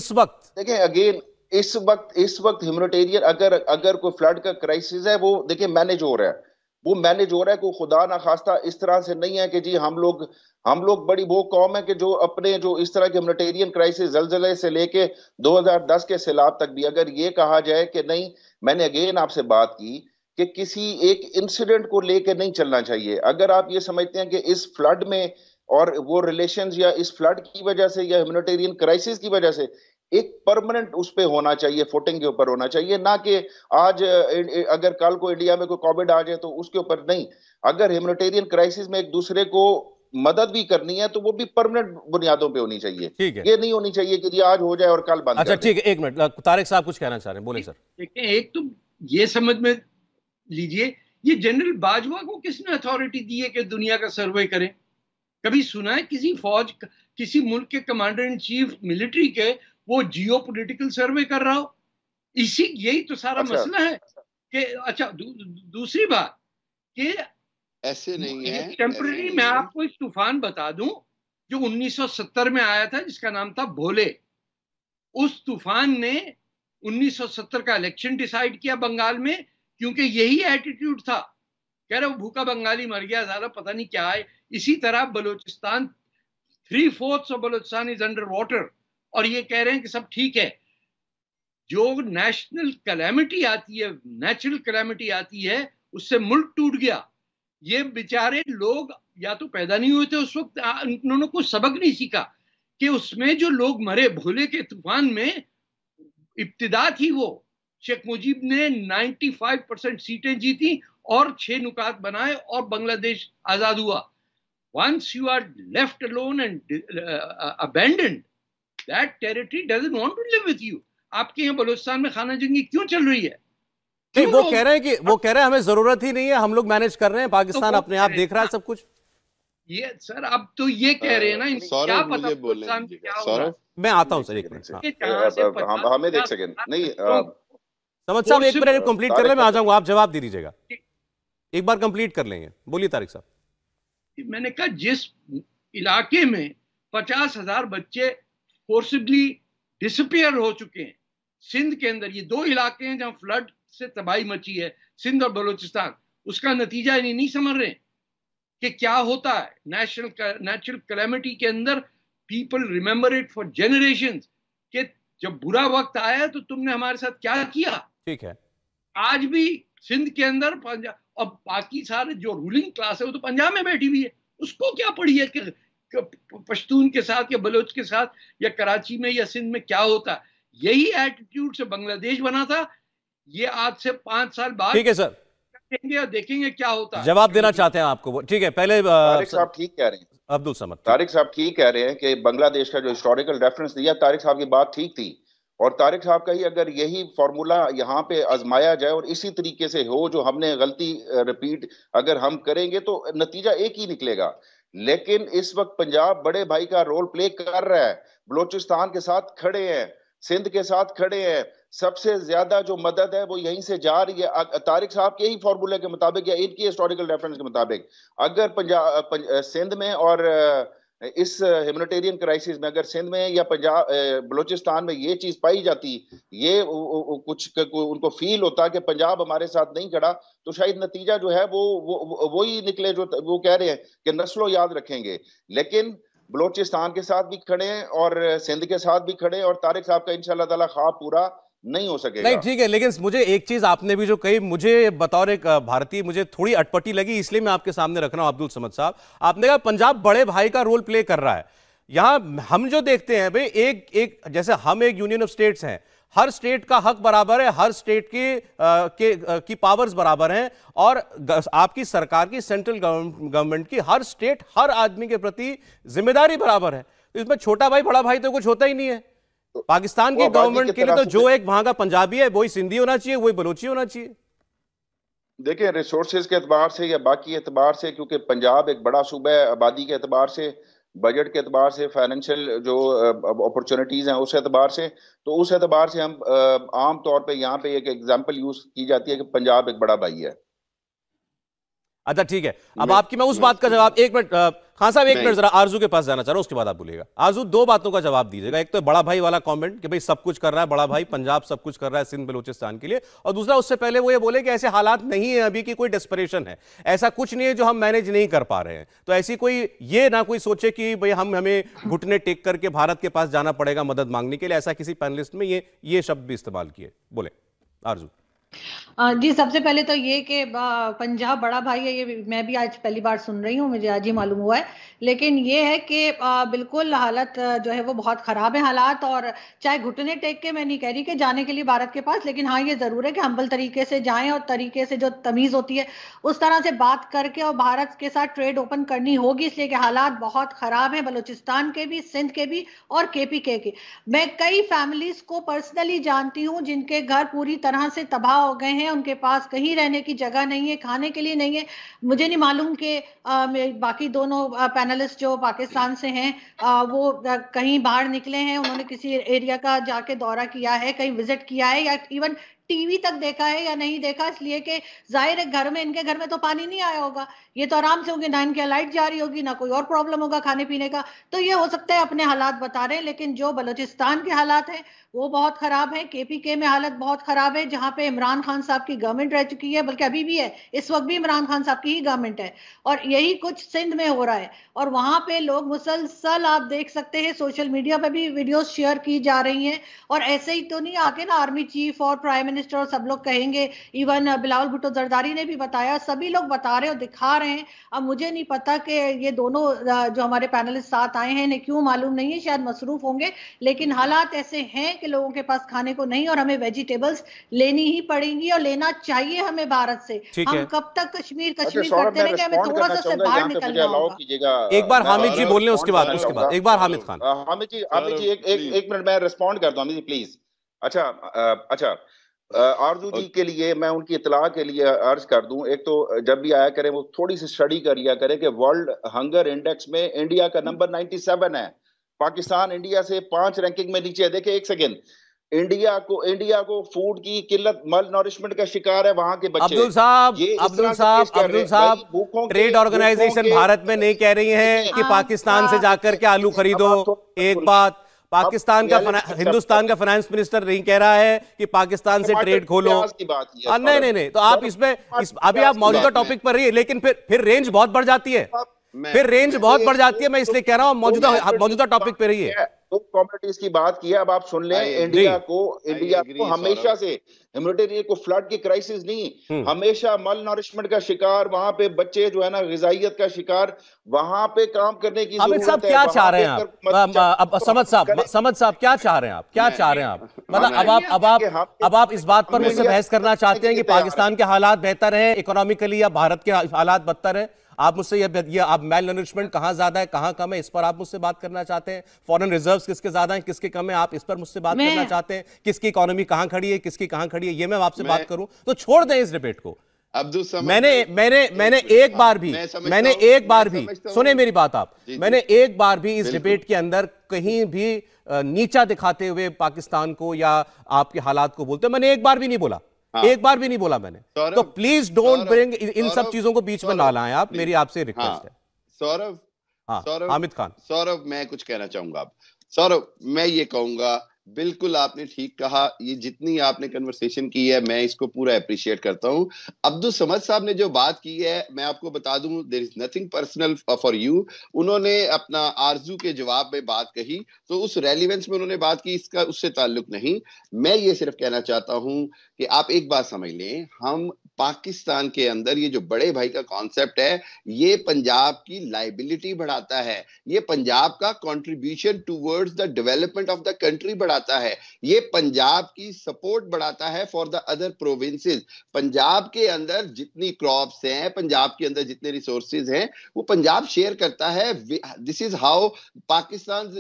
A: इस वक्त
B: देखिए अगेन इस वक्त इस वक्त ह्यूमनिटेरियन अगर अगर कोई फ्लड का क्राइसिस है वो देखिए मैनेज हो रहा है वो मैनेज हो रहा है कोई खुदा ना खास्ता इस तरह से नहीं है कि जी हम लोग हम लोग बड़ी वो कौम है कि जो अपने जो इस तरह के ह्यूमनिटेरियन क्राइसिस जलजले से लेके 2010 के सैलाब तक भी अगर ये कहा जाए कि नहीं मैंने अगेन आपसे बात की कि किसी एक इंसिडेंट को लेके नहीं चलना चाहिए अगर आप ये समझते हैं कि इस फ्लड में और वो रिलेशन या इस फ्लड की वजह से या ह्यूमनिटेरियन क्राइसिस की वजह से एक परमानेंट उस पर होना चाहिए फोटिंग के ऊपर होना चाहिए ना कि आज अगर कल को इंडिया में कोई कोविड आ जाए तो उसके ऊपर नहीं अगर ह्यूमनिटेरियन क्राइसिस में एक दूसरे को मदद भी करनी है तो वो भी परमानेंट बुनियादों पे होनी चाहिए ठीक है ये नहीं होनी चाहिए कि आज हो जाए और कल बंद अच्छा ठीक
A: है एक मिनट तारिक साहब कुछ कहना चाह रहे हैं बोले सर
B: देखते
C: हैं एक तो ये समझ में लीजिए ये जनरल बाजवा को किसने अथॉरिटी दी है कि दुनिया का सर्वे करें कभी सुना है किसी फौज किसी मुल्क के कमांडर इन चीफ मिलिट्री के वो जियो पोलिटिकल सर्वे कर रहा हो इसी यही तो सारा अच्छा, मसला है कि अच्छा दू, दूसरी बात कि ऐसे नहीं है टेम्पररी मैं आपको एक तूफान बता दूं जो 1970 में आया था जिसका नाम था भोले उस तूफान ने 1970 का इलेक्शन डिसाइड किया बंगाल में क्योंकि यही एटीट्यूड था कह रहे भूखा बंगाली मर गया सारा पता नहीं क्या है इसी तरह Balochistan three fourth of Balochistan is under water और ये कह रहे हैं कि सब ठीक है जो नेशनल कलेमिटी आती है नेचुरल कलेमिटी आती है उससे मुल्क टूट गया ये बेचारे लोग या तो पैदा नहीं हुए थे उस वक्त उन्होंने कुछ सबक नहीं सीखा कि उसमें जो लोग मरे भोले के तूफान में इब्तदा थी वो शेख मुजीब ने 95 परसेंट सीटें जीती और छह नुकात बनाए और बांग्लादेश आजाद हुआ once you are left lone and abandoned that territory doesn't want to live with you आपके यहाँ बलोचिस्तान में खाना जंगी क्यों चल रही है नहीं वो कह रहे हैं कि वो
A: कह रहे हैं हमें जरूरत ही नहीं है हम लोग मैनेज कर रहे हैं तो पाकिस्तान तो अपने आप देख रहा है सब कुछ
C: ये सर अब तो ये कह रहे हैं ना इन क्या पता पाकिस्तान क्या
A: मैं आता हूँ सर एक मिनट हमें देख सकें
B: नहीं समझ साहब एक मिनट कंप्लीट कर ले मैं आ
A: जाऊंगा आप जवाब दे दीजिएगा एक बार कंप्लीट कर लेंगे बोलिए तारिक
C: साहब मैंने कहा जिस इलाके में पचास हजार बच्चे फोर्सिबली डिसअपियर हो चुके हैं सिंध के अंदर ये दो इलाके हैं जहां फ्लड से तबाही मची है सिंध और बलूचिस्तान उसका नतीजा इन्हें नहीं समझ रहे कि क्या होता है नेशनल नेचुरल कलेमिटी के अंदर people remember it for generation के जब बुरा वक्त आया तो तुमने हमारे साथ क्या किया ठीक है आज भी सिंध के अंदर पंजाब अब बाकी सारे जो रूलिंग क्लास है वो तो पंजाब में बैठी हुई है उसको क्या पड़ी है कि पश्तून के साथ या बलोच के साथ या कराची में या सिंध में क्या होता यही एटीट्यूड से बांग्लादेश बना था ये आज से पांच साल बाद ठीक है सर देखेंगे और देखेंगे क्या होता जवाब
A: देना चाहते हैं आपको ठीक है पहले साहब ठीक कह रहे हैं अब्दुल समद
B: तारिक साहब ठीक कह रहे हैं कि बांग्लादेश का जो हिस्टोरिकल रेफरेंस दिया तारिक साहब की बात ठीक थी और तारिक साहब का ही अगर यही फार्मूला यहाँ पे आजमाया जाए और इसी तरीके से हो जो हमने गलती रिपीट अगर हम करेंगे तो नतीजा एक ही निकलेगा लेकिन इस वक्त पंजाब बड़े भाई का रोल प्ले कर रहा है बलोचिस्तान के साथ खड़े हैं सिंध के साथ खड़े हैं सबसे ज्यादा जो मदद है वो यहीं से जा रही है तारिक साहब के ही फॉर्मूले के मुताबिक या इनकी हिस्टोरिकल रेफरेंस के मुताबिक अगर पंजाब पंजा, सिंध में और इस ह्यूमनिटेरियन क्राइसिस में अगर सिंध में या पंजाब बलूचिस्तान में ये चीज पाई जाती ये उ, उ, उ, कुछ उनको फील होता कि पंजाब हमारे साथ नहीं खड़ा तो शायद नतीजा जो है वो वो वही निकले जो वो कह रहे हैं कि नस्लों याद रखेंगे लेकिन बलोचिस्तान के साथ भी खड़े और सिंध के साथ भी खड़े और तारिक साहब का इनशाला ताला ख्वाब पूरा नहीं हो सकेगा नहीं
A: ठीक है लेकिन मुझे एक चीज आपने भी जो कही मुझे बतौर एक भारतीय मुझे थोड़ी अटपटी लगी इसलिए मैं आपके सामने रख रहा हूं अब्दुल समद साहब आपने कहा पंजाब बड़े भाई का रोल प्ले कर रहा है यहां हम जो देखते हैं भाई एक एक जैसे हम एक यूनियन ऑफ स्टेट्स हैं हर स्टेट का हक बराबर है हर स्टेट की आ, के आ, की पावर्स बराबर हैं और आपकी सरकार की सेंट्रल गवर्नमेंट की हर स्टेट हर आदमी के प्रति जिम्मेदारी बराबर है इसमें छोटा भाई बड़ा भाई तो कुछ होता ही नहीं है पाकिस्तान की गवर्नमेंट के लिए तो जो एक वहां का पंजाबी है वही सिंधी होना चाहिए वही बलोची होना चाहिए
B: देखिये रिसोर्सेज के अतबार से या बाकी एतबार से क्योंकि पंजाब एक बड़ा सूबा है आबादी के अतबार से बजट के अतबार से फाइनेंशियल जो अपॉर्चुनिटीज़ हैं उस एतबार से तो उस एतबार से हम आम तौर पे यहाँ पे एक एग्जांपल यूज़ की जाती है कि पंजाब एक बड़ा भाई है
A: अच्छा ठीक है अब आपकी मैं उस बात का जवाब एक मिनट खान साहब एक मिनट जरा आरजू के पास जाना चाह रहा हूँ उसके बाद आप बोलेगा आरजू दो बातों का जवाब दीजिएगा एक तो बड़ा भाई वाला कमेंट कि भाई सब कुछ कर रहा है बड़ा भाई पंजाब सब कुछ कर रहा है सिंध बलोचिस्तान के लिए और दूसरा उससे पहले वो ये बोले कि ऐसे हालात नहीं है अभी की कोई डेस्परेशन है ऐसा कुछ नहीं है जो हम मैनेज नहीं कर पा रहे हैं तो ऐसी कोई ये ना कोई सोचे कि भाई हम हमें घुटने टेक करके भारत के पास जाना पड़ेगा मदद मांगने के लिए ऐसा किसी पैनलिस्ट में ये ये शब्द भी इस्तेमाल किए बोले आरजू
D: जी सबसे पहले तो ये कि पंजाब बड़ा भाई है ये मैं भी आज पहली बार सुन रही हूँ मुझे आज ही मालूम हुआ है लेकिन ये है कि बिल्कुल हालत जो है वो बहुत ख़राब है हालात और चाहे घुटने टेक के मैं नहीं कह रही कि जाने के लिए भारत के पास लेकिन हाँ ये ज़रूर है कि हम्बल तरीके से जाएं और तरीके से जो तमीज़ होती है उस तरह से बात करके और भारत के साथ ट्रेड ओपन करनी होगी इसलिए कि हालात बहुत ख़राब है बलोचिस्तान के भी सिंध के भी और के पी के मैं कई फैमिलीज़ को पर्सनली जानती हूँ जिनके घर पूरी तरह से तबाह हो गए हैं उनके पास कहीं रहने की जगह नहीं है खाने के लिए नहीं है मुझे नहीं मालूम कि बाकी दोनों पैनलिस्ट जो पाकिस्तान से हैं वो कहीं बाहर निकले हैं उन्होंने किसी एरिया का जाके दौरा किया है कहीं विजिट किया है या इवन टीवी तक देखा है या नहीं देखा इसलिए कि जाहिर है घर में इनके घर में तो पानी नहीं आया होगा ये तो आराम से होगी ना इनके लाइट जा रही होगी ना कोई और प्रॉब्लम होगा खाने पीने का तो ये हो सकता है अपने हालात बता रहे हैं लेकिन जो बलोचिस्तान के हालात हैं वो बहुत खराब है केपीके में हालत बहुत खराब है जहाँ पे इमरान खान साहब की गवर्नमेंट रह चुकी है बल्कि अभी भी है इस वक्त भी इमरान खान साहब की ही गवर्नमेंट है और यही कुछ सिंध में हो रहा है और वहां पे लोग मुसलसल आप देख सकते हैं सोशल मीडिया पर भी वीडियोज शेयर की जा रही है और ऐसे ही तो नहीं आके ना आर्मी चीफ और प्राइम मिनिस्टर और सब लोग कहेंगे इवन बिलावल भुट्टो जरदारी ने भी बताया सभी लोग बता रहे और दिखा रहे रहे हैं अब मुझे नहीं पता कि ये दोनों जो हमारे पैनलिस्ट साथ आए हैं इन्हें क्यों मालूम नहीं है शायद मसरूफ होंगे लेकिन हालात ऐसे हैं कि लोगों के पास खाने को नहीं और हमें वेजिटेबल्स लेनी ही पड़ेंगी और लेना चाहिए हमें भारत से हम कब तक कश्मीर अच्छा, कश्मीर करते रहेंगे हमें थोड़ा सा बाहर
A: निकलना
B: एक बार हामिद जी बोलने उसके बाद उसके बाद एक बार हामिद खान हामिद जी हामिद जी एक मिनट में रिस्पॉन्ड कर दो हामिद जी प्लीज अच्छा अच्छा आरजू जी के लिए मैं उनकी इतला के लिए अर्ज कर दूं एक तो जब भी आया करें वो थोड़ी सी स्टडी कर लिया करें कि वर्ल्ड हंगर इंडेक्स में इंडिया का हम्म। नंबर 97 है पाकिस्तान इंडिया से पांच रैंकिंग में नीचे है देखिए एक सेकेंड इंडिया को इंडिया को फूड की किल्लत मल नॉरिशमेंट का शिकार है वहां के बच्चे अब्दुल साहब अब्दुल साहब अब्दुल साहब ट्रेड ऑर्गेनाइजेशन भारत
A: में नहीं कह रही है कि हाँ, पाकिस्तान से हाँ, जाकर के आलू खरीदो तो एक बात पाकिस्तान का हिंदुस्तान का फाइनेंस मिनिस्टर नहीं कह रहा है कि पाकिस्तान से ट्रेड खोलो
B: नहीं नहीं नहीं तो आप
A: इसमें अभी आप मौजूदा टॉपिक पर रहिए लेकिन फिर फिर रेंज बहुत बढ़ जाती है फिर रेंज बहुत बढ़ जाती है मैं इसलिए कह रहा हूँ मौजूदा मौजूदा
B: टॉपिक पे रहिए दो कॉम्युनिटीज की बात की है अब आप सुन लें इंडिया को इंडिया को हमेशा से ह्यूमिटेरियन को फ्लड की क्राइसिस नहीं हम्म। हमेशा मल नरिशमेंट का शिकार वहां पे बच्चे जो है ना गजाइत का शिकार वहां पे काम करने की साहब क्या चाह रहे हैं
A: आप अब समझ साहब समझ साहब क्या चाह रहे हैं आप क्या चाह रहे हैं आप मतलब अब आप अब आप अब आप इस बात पर मुझसे बहस करना चाहते हैं कि पाकिस्तान के हालात बेहतर है इकोनॉमिकली या भारत के हालात बदतर है आप मुझसे ये, ये आप मेल नरिशमेंट कहाँ ज्यादा है कहाँ कम है इस पर आप मुझसे बात करना चाहते हैं फॉरन रिजर्व किसके ज्यादा है किसके कम है आप इस पर मुझसे बात करना चाहते हैं किसकी इकोनॉमी कहाँ खड़ी है किसकी कहाँ खड़ी है ये मैं आपसे बात करूं तो छोड़ दें इस डिबेट को मैंने मैंने मैंने एक बार भी मैंने एक बार भी सुने मेरी बात आप मैंने एक बार भी इस डिबेट के अंदर कहीं भी नीचा दिखाते हुए पाकिस्तान को या आपके हालात को बोलते मैंने एक बार भी नहीं बोला हाँ। एक बार भी नहीं बोला मैंने तो प्लीज डोंट ब्रिंग इन सब चीजों को बीच में ना लाएं आप मेरी आपसे रिक्वेस्ट हाँ। है सौरभ हाँ, सौरभ हामिद खान
E: सौरभ मैं कुछ कहना चाहूंगा आप सौरभ मैं ये कहूंगा बिल्कुल आपने ठीक कहा ये जितनी आपने कन्वर्सेशन की है मैं इसको पूरा अप्रिशिएट करता हूँ अब्दुल समद साहब ने जो बात की है मैं आपको बता दूं there is nothing personal for you उन्होंने अपना आरजू के जवाब में बात कही तो उस रेलिवेंस में उन्होंने बात की इसका उससे ताल्लुक नहीं मैं ये सिर्फ कहना चाहता हूं कि आप एक बात समझ लें हम पाकिस्तान के अंदर ये जो बड़े भाई का कॉन्सेप्ट है ये पंजाब की लाइबिलिटी बढ़ाता है ये पंजाब का contribution towards the development of the country बढ़ाता है ये पंजाब की सपोर्ट बढ़ाता है for the other provinces Punjab के अंदर जितनी क्रॉप्स हैं पंजाब के अंदर जितने रिसोर्सेज हैं वो पंजाब शेयर करता है this is how Pakistan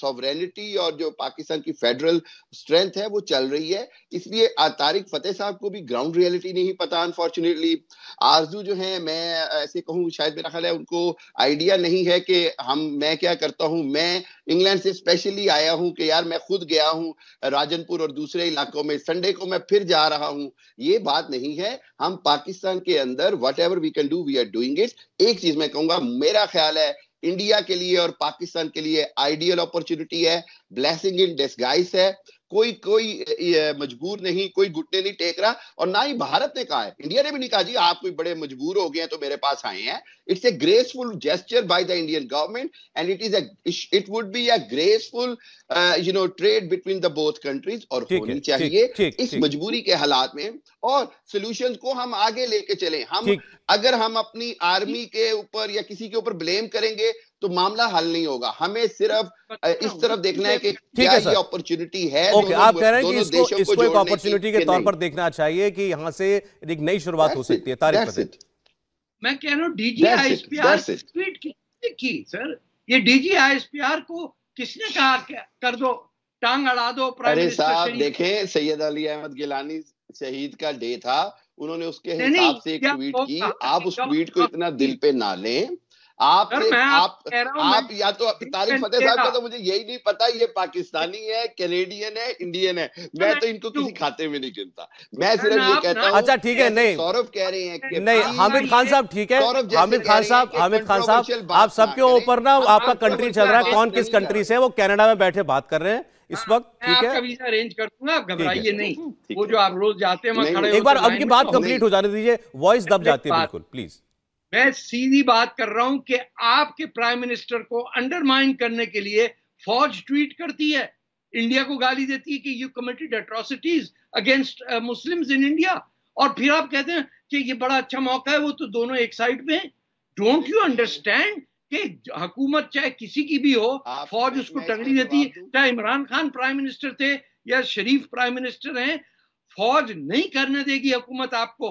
E: sovereignty और जो पाकिस्तान की फेडरल स्ट्रेंथ है वो चल रही है इसलिए तारिक फतेह साहब को भी ग्राउंड रियलिटी नहीं पता पता अनफॉर्चुनेटली आरजू जो है मैं ऐसे कहूँ शायद मेरा ख्याल है उनको आइडिया नहीं है कि हम मैं क्या करता हूँ मैं इंग्लैंड से स्पेशली आया हूँ कि यार मैं खुद गया हूँ राजनपुर और दूसरे इलाकों में संडे को मैं फिर जा रहा हूँ ये बात नहीं है हम पाकिस्तान के अंदर whatever we can do we are doing it एक चीज मैं कहूंगा मेरा ख्याल है इंडिया के लिए और पाकिस्तान के लिए आइडियल अपॉर्चुनिटी है ब्लेसिंग इन डिस्गाइस है कोई कोई मजबूर नहीं कोई घुटने नहीं टेक रहा और ना ही भारत ने कहा है इंडिया ने भी नहीं कहा जी आप कोई बड़े मजबूर हो गए हैं तो मेरे पास आए हैं it's a graceful gesture by the Indian government and it is it would be a graceful you know trade between the both countries और होनी चाहिए ठीक, ठीक, इस ठीक, मजबूरी के हालात में और सोल्यूशन को हम आगे लेके चले हम अगर हम अपनी आर्मी के ऊपर या किसी के ऊपर ब्लेम करेंगे तो मामला हल नहीं होगा हमें सिर्फ इस तरफ देखना है कि ठीक है अपॉर्चुनिटी है ओके आप कह रहे हैं कि
A: इसको, इसको एक अपॉर्चुनिटी के तौर पर देखना चाहिए कि यहाँ से एक नई शुरुआत हो सकती है तारीख
C: मैं कह रहा हूँ डीजीआईएसपीआर की सर ये डीजीआईएसपीआर को किसने कहा कर दो टांग अड़ा दो अरे साहब
E: देखें सैयद अली अहमद गिलानी शहीद का डे था उन्होंने उसके हिसाब से एक ट्वीट की आप उस ट्वीट को इतना दिल पे ना लें आप एक, आप आप या तो तारिक फतेह साहब का तो मुझे यही नहीं पता ये पाकिस्तानी है कैनेडियन है इंडियन है मैं तो इनको किसी खाते में नहीं गिनता
A: मैं सिर्फ ये कहता हूँ अच्छा ठीक है नहीं सौरभ
E: कह रहे हैं नहीं
A: हामिद खान साहब ठीक है हामिद खान साहब हामिद खान साहब आप सबके ऊपर ना आपका कंट्री चल रहा है कौन किस कंट्री से वो कनाडा में बैठे बात कर रहे हैं इस वक्त ठीक है वीजा
C: अरेंज कर दूंगा घबराइए नहीं वो जो आप रोज जाते हैं एक बार आपकी बात कंप्लीट हो
A: जाने दीजिए वॉइस दब जाती है बिल्कुल प्लीज
C: मैं सीधी बात कर रहा हूं कि आपके प्राइम मिनिस्टर को अंडरमाइन करने के लिए फौज ट्वीट करती है इंडिया को गाली देती है कि you committed atrocities against Muslim in India और फिर आप कहते हैं कि ये बड़ा अच्छा मौका है वो तो दोनों एक साइड में डोंट यू अंडरस्टैंड कि हुकूमत चाहे किसी की भी हो फौज उसको टंगड़ी देती है चाहे इमरान खान प्राइम मिनिस्टर थे या शरीफ प्राइम मिनिस्टर हैं फौज नहीं करने देगी हुकूमत आपको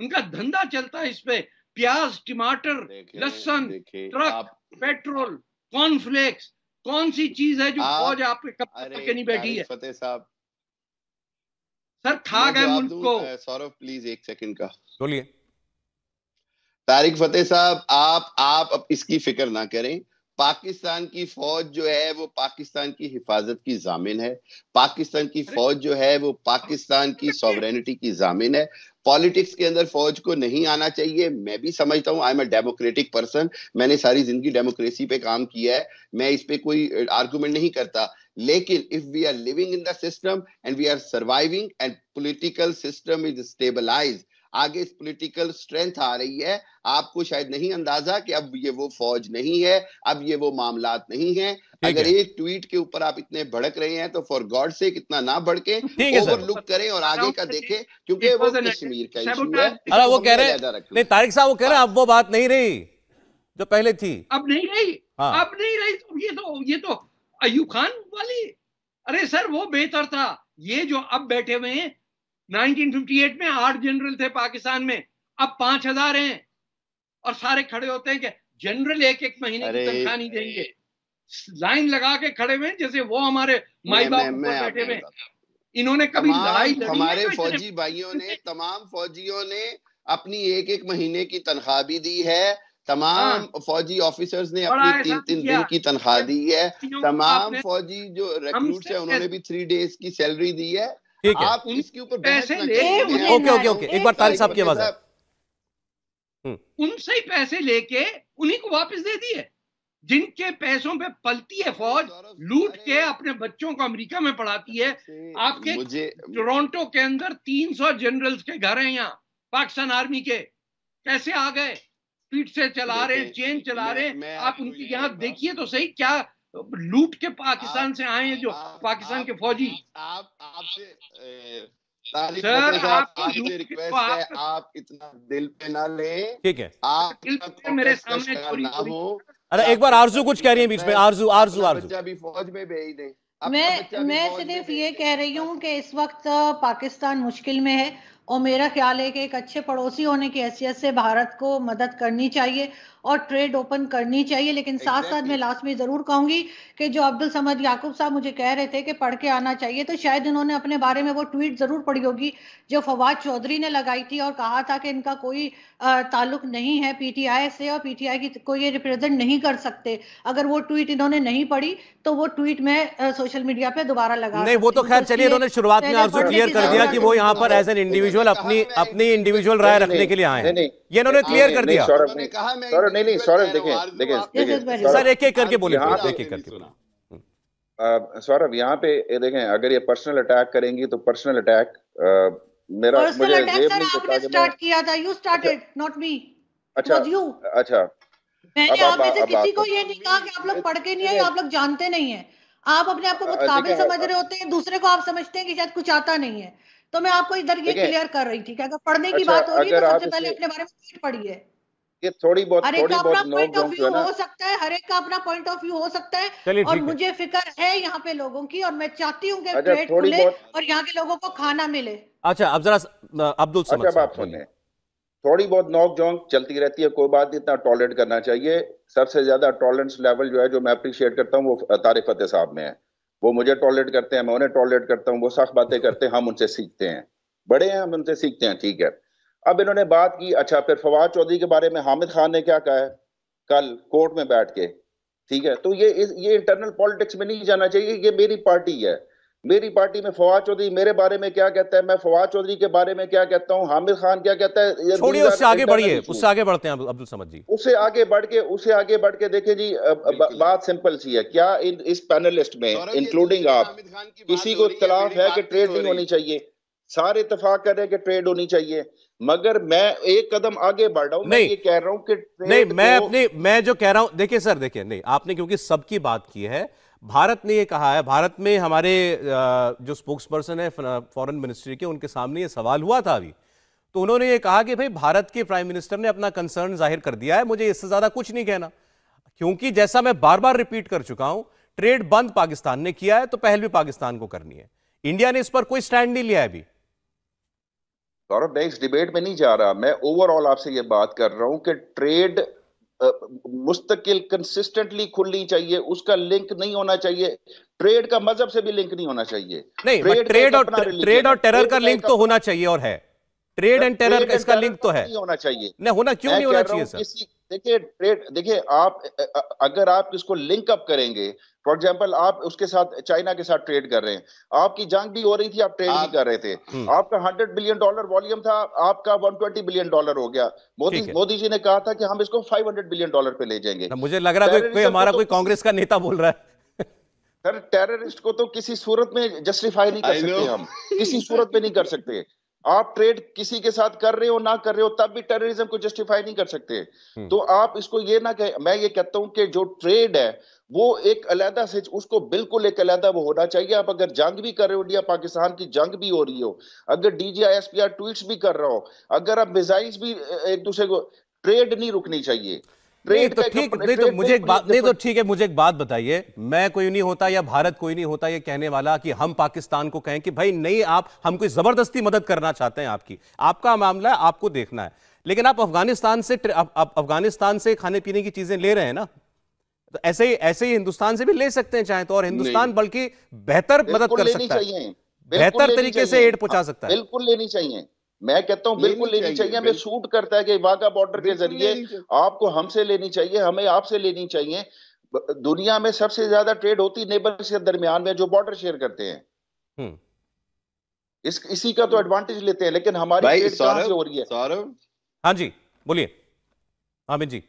C: उनका धंधा चलता है इस पर प्याज टमाटर लहसन ट्रक पेट्रोल कॉर्नफ्लेक्स कौन सी चीज है जो फौज आपके नहीं बैठी है फतेह साहब
E: सर खा गए मुल्क को सौरभ प्लीज एक सेकंड का बोलिए तारिक फतेह साहब आप आप इसकी फिक्र ना करें पाकिस्तान की फौज जो है वो पाकिस्तान की हिफाजत की जामिन है पाकिस्तान की फौज जो है वो पाकिस्तान की सॉवरेनिटी की जामिन है पॉलिटिक्स के अंदर फौज को नहीं आना चाहिए मैं भी समझता हूँ I am a democratic person मैंने सारी जिंदगी डेमोक्रेसी पे काम किया है मैं इस पर कोई आर्गूमेंट नहीं करता लेकिन if we are living in the system and we are surviving and political system is stabilised आगे इस पॉलिटिकल स्ट्रेंथ आ रही है आपको शायद नहीं अंदाजा कि अब ये वो फौज नहीं है अब ये वो मामला नहीं है अगर है। एक ट्वीट के ऊपर आप इतने भड़क रहे हैं तो फॉर गॉड से कितना ना भड़के ओवरलुक करें और आगे का देखें क्योंकि वो कश्मीर का इशू है अरे वो कह रहे
A: हैं तारिक साहब वो कह रहे हैं अब वो बात नहीं रही जो पहले थी
C: अब नहीं रही हाँ। अब नहीं रही तो ये तो ये तो अयूब खान वाली अरे सर वो बेहतर था ये जो अब बैठे हुए हैं 1958 में आठ जनरल थे पाकिस्तान में अब पांच हजार हैं और सारे खड़े होते हैं कि जनरल एक एक महीने की तनख्वाह नहीं देंगे लाइन लगा के खड़े हुए जैसे वो हमारे माई बाप बैठे हुए इन्होंने कभी लड़ाई हमारे फौजी
E: भाइयों ने तमाम फौजियों ने अपनी एक एक महीने की तनख्वाह भी दी है तमाम हाँ, फौजी ऑफिसर्स ने अपनी तीन तीन दिन की तनख्वाह दी है तमाम फौजी जो रिक्रूट्स है उन्होंने भी थ्री डेज की सैलरी दी है
A: ठीक है आप
C: उसके ऊपर पैसे ओके ओके ओके एक
A: बार तारिक साहब की आवाज है
C: हम्म। उनसे ही पैसे लेके उन्हीं को वापस दे दिए जिनके पैसों पे पलती है फौज लूट के अपने बच्चों को अमेरिका में पढ़ाती है आपके टोरंटो के अंदर 300 जनरल्स के घर हैं यहाँ पाकिस्तान आर्मी के कैसे आ गए पीठ से चला रहे चेन चला रहे आप उनकी यहाँ देखिए तो सही क्या लूट के पाकिस्तान से आए हैं जो आप, पाकिस्तान आप, के फौजी
D: आप आपसे
E: सर आपसे आप इतना
C: दिल पे ना
A: ले ठीक है आप दिल पे मेरे सामने चोरी हो अरे एक बार आरजू कुछ कह रही है बीच में आरजू आरजू आरजू
D: अभी फौज
E: में भेज दे
D: मैं मैं सिर्फ ये कह रही हूँ कि इस वक्त पाकिस्तान मुश्किल में है और मेरा ख्याल है कि एक अच्छे पड़ोसी होने की हैसियत से भारत को मदद करनी चाहिए और ट्रेड ओपन करनी चाहिए लेकिन exactly. साथ साथ मैं लास्ट में जरूर कहूंगी कि जो अब्दुल समद याकूब साहब मुझे कह रहे थे कि पढ़ के आना चाहिए तो शायद इन्होंने अपने बारे में वो ट्वीट जरूर पढ़ी होगी जो फवाद चौधरी ने लगाई थी और कहा था कि इनका कोई ताल्लुक नहीं है पीटीआई से और पीटीआई की को ये रिप्रेजेंट नहीं कर सकते अगर वो ट्वीट इन्होंने नहीं पढ़ी तो वो ट्वीट में सोशल मीडिया पर दोबारा लगा नहीं
A: वो तो खैर तो चलिए इन्होंने शुरुआत में आपसे क्लियर कर दिया कि वो यहाँ पर एज एन इंडिविजुअल अपनी अपनी इंडिविजुअल राय रखने के लिए आए हैं ये
B: इन्होंने क्लियर हाँ, कर दिया सौरभ ने कहा सौरभ नहीं नहीं सौरभ देखें देखें सर एक एक करके बोले एक एक करके सौरभ यहाँ पे देखें अगर ये पर्सनल अटैक करेंगी तो पर्सनल अटैक मेरा मुझे जेब नहीं आपने स्टार्ट
D: किया था यू स्टार्टेड नॉट मी
B: अच्छा अच्छा, अच्छा
D: मैंने आप में से किसी को ये नहीं कहा कि आप लोग पढ़ के नहीं आए आप लोग जानते नहीं है आप अपने आप को बहुत काबिल समझ रहे होते हैं दूसरे को आप समझते हैं कि शायद कुछ आता नहीं है तो मैं आपको इधर ये क्लियर कर रही थी कि अगर पढ़ने की अच्छा, बात हो रही है तो सबसे पहले अपने बारे में पढ़िए
B: ये थोड़ी बहुत हर एक का अपना पॉइंट ऑफ व्यू हो
D: सकता है हर एक का अपना पॉइंट ऑफ व्यू हो सकता है और मुझे फिक्र है यहाँ पे लोगों की और मैं चाहती हूँ अच्छा, और यहाँ के लोगों को खाना मिले
B: अच्छा अब जरा अब्दुल अच्छा आप सुनिए थोड़ी बहुत नोक जोंक चलती रहती है कोई बात इतना टॉलरेट करना चाहिए सबसे ज्यादा टॉलरेंस लेवल जो है जो मैं अप्रिशिएट करता हूँ वो तारिक फतेह साहब में है वो मुझे टॉलरेट करते हैं मैं उन्हें टॉलरेट करता हूँ वो सख्त बातें करते हैं हम उनसे सीखते हैं बड़े हैं हम उनसे सीखते हैं ठीक है अब इन्होंने बात की अच्छा फिर फवाद चौधरी के बारे में हामिद खान ने क्या कहा है कल कोर्ट में बैठ के ठीक है तो ये ये इंटरनल पॉलिटिक्स में नहीं जाना चाहिए ये मेरी पार्टी है मेरी पार्टी में फवाद चौधरी मेरे बारे में क्या कहता है मैं फवाद चौधरी के बारे में क्या कहता हूँ हामिद खान क्या कहता है छोड़िए उससे आगे बढ़िए
A: उससे आगे बढ़ते हैं अब्दुल समद जी
B: उससे आगे बढ़ के उससे आगे बढ़ के देखे जी बात सिंपल सी है क्या इन इस पैनलिस्ट में इंक्लूडिंग आप किसी को इतलाफ है कि ट्रेड नहीं होनी चाहिए सारे इतफाक कर रहे हैं कि ट्रेड होनी चाहिए मगर मैं एक कदम आगे बढ़ रहा हूँ मैं ये कह रहा हूँ कि नहीं मैं अपने
A: मैं जो कह रहा हूँ देखिए सर देखिए नहीं आपने क्योंकि सबकी बात की है भारत ने ये कहा है भारत में हमारे जो स्पोक्स पर्सन है फॉरेन मिनिस्ट्री के उनके सामने ये सवाल हुआ था अभी तो उन्होंने ये कहा कि भाई भारत के प्राइम मिनिस्टर ने अपना कंसर्न जाहिर कर दिया है मुझे इससे ज़्यादा कुछ नहीं कहना क्योंकि जैसा मैं बार बार रिपीट कर चुका हूं ट्रेड बंद पाकिस्तान ने किया है तो पहल भी पाकिस्तान को करनी है इंडिया ने इस पर कोई स्टैंड
B: नहीं लिया है अभी गौरव मैं इस डिबेट में नहीं जा रहा मैं ओवरऑल आपसे ये बात कर रहा हूं कि ट्रेड मुस्तकिल कंसिस्टेंटली खुलनी चाहिए उसका लिंक नहीं होना चाहिए ट्रेड का मजहब से भी लिंक नहीं होना चाहिए नहीं ट्रेड, ट्रेड और ट्रेड और टेरर का लिंक तो होना
A: चाहिए और है ट्रेड एंड टेरर का इसका लिंक तो है होना चाहिए नहीं होना क्यों नहीं होना चाहिए सर
B: देखिए ट्रेड देखिए आप अगर आप इसको लिंक अप करेंगे फॉर एग्जांपल आप उसके साथ चाइना के साथ ट्रेड कर रहे हैं आपकी जंग भी हो रही थी आप ट्रेड भी कर रहे थे हम्म। आपका 100 बिलियन डॉलर वॉल्यूम था आपका 120 बिलियन डॉलर हो गया मोदी मोदी जी ने कहा था कि हम इसको 500 बिलियन डॉलर पे ले जाएंगे मुझे लग रहा है कोई हमारा तो कोई कांग्रेस
A: का नेता बोल रहा
B: है सर टेररिस्ट को तो किसी सूरत में जस्टिफाई नहीं कर सकते हम किसी सूरत में नहीं कर सकते आप ट्रेड किसी के साथ कर रहे हो ना कर रहे हो तब भी टेररिज्म को जस्टिफाई नहीं कर सकते हम्म। तो आप इसको ये ना कह मैं ये कहता हूं कि जो ट्रेड है वो एक अलहदा से उसको बिल्कुल एक अलहदा वो होना चाहिए आप अगर जंग भी कर रहे हो इंडिया पाकिस्तान की जंग भी हो रही हो अगर डीजीआईएसपीआर ट्वीट्स भी कर रहा हो अगर आप मिजाइल भी एक दूसरे को ट्रेड नहीं रुकनी चाहिए तो नहीं तो ठीक नहीं तो मुझे एक बात नहीं तो, तो
A: ठीक है मुझे एक बात बताइए मैं कोई नहीं होता या भारत कोई नहीं होता ये कहने वाला कि हम पाकिस्तान को कहें कि भाई नहीं आप हम कोई जबरदस्ती मदद करना चाहते हैं आपकी आपका मामला आपको देखना है लेकिन आप अफगानिस्तान से अफगानिस्तान से खाने पीने की चीजें ले रहे हैं ना तो ऐसे ही ऐसे ही हिंदुस्तान
B: से भी ले सकते हैं चाहे तो और हिंदुस्तान बल्कि बेहतर मदद कर सकता है बेहतर तरीके से एड पहुंचा हाँ, सकता है बिल्कुल लेनी चाहिए मैं कहता हूं बिल्कुल लेनी चाहिए चाहिए हमें सूट करता है कि वाघा बॉर्डर के जरिए आपको हमसे लेनी चाहिए हमें आपसे लेनी चाहिए दुनिया में सबसे ज्यादा ट्रेड होती नेबर के दरमियान में जो बॉर्डर शेयर करते हैं हम्म। इस इसी का तो एडवांटेज हम्म। लेते हैं लेकिन हमारी से हो
A: रही है सौरभ हाँ जी बोलिए हामिद जी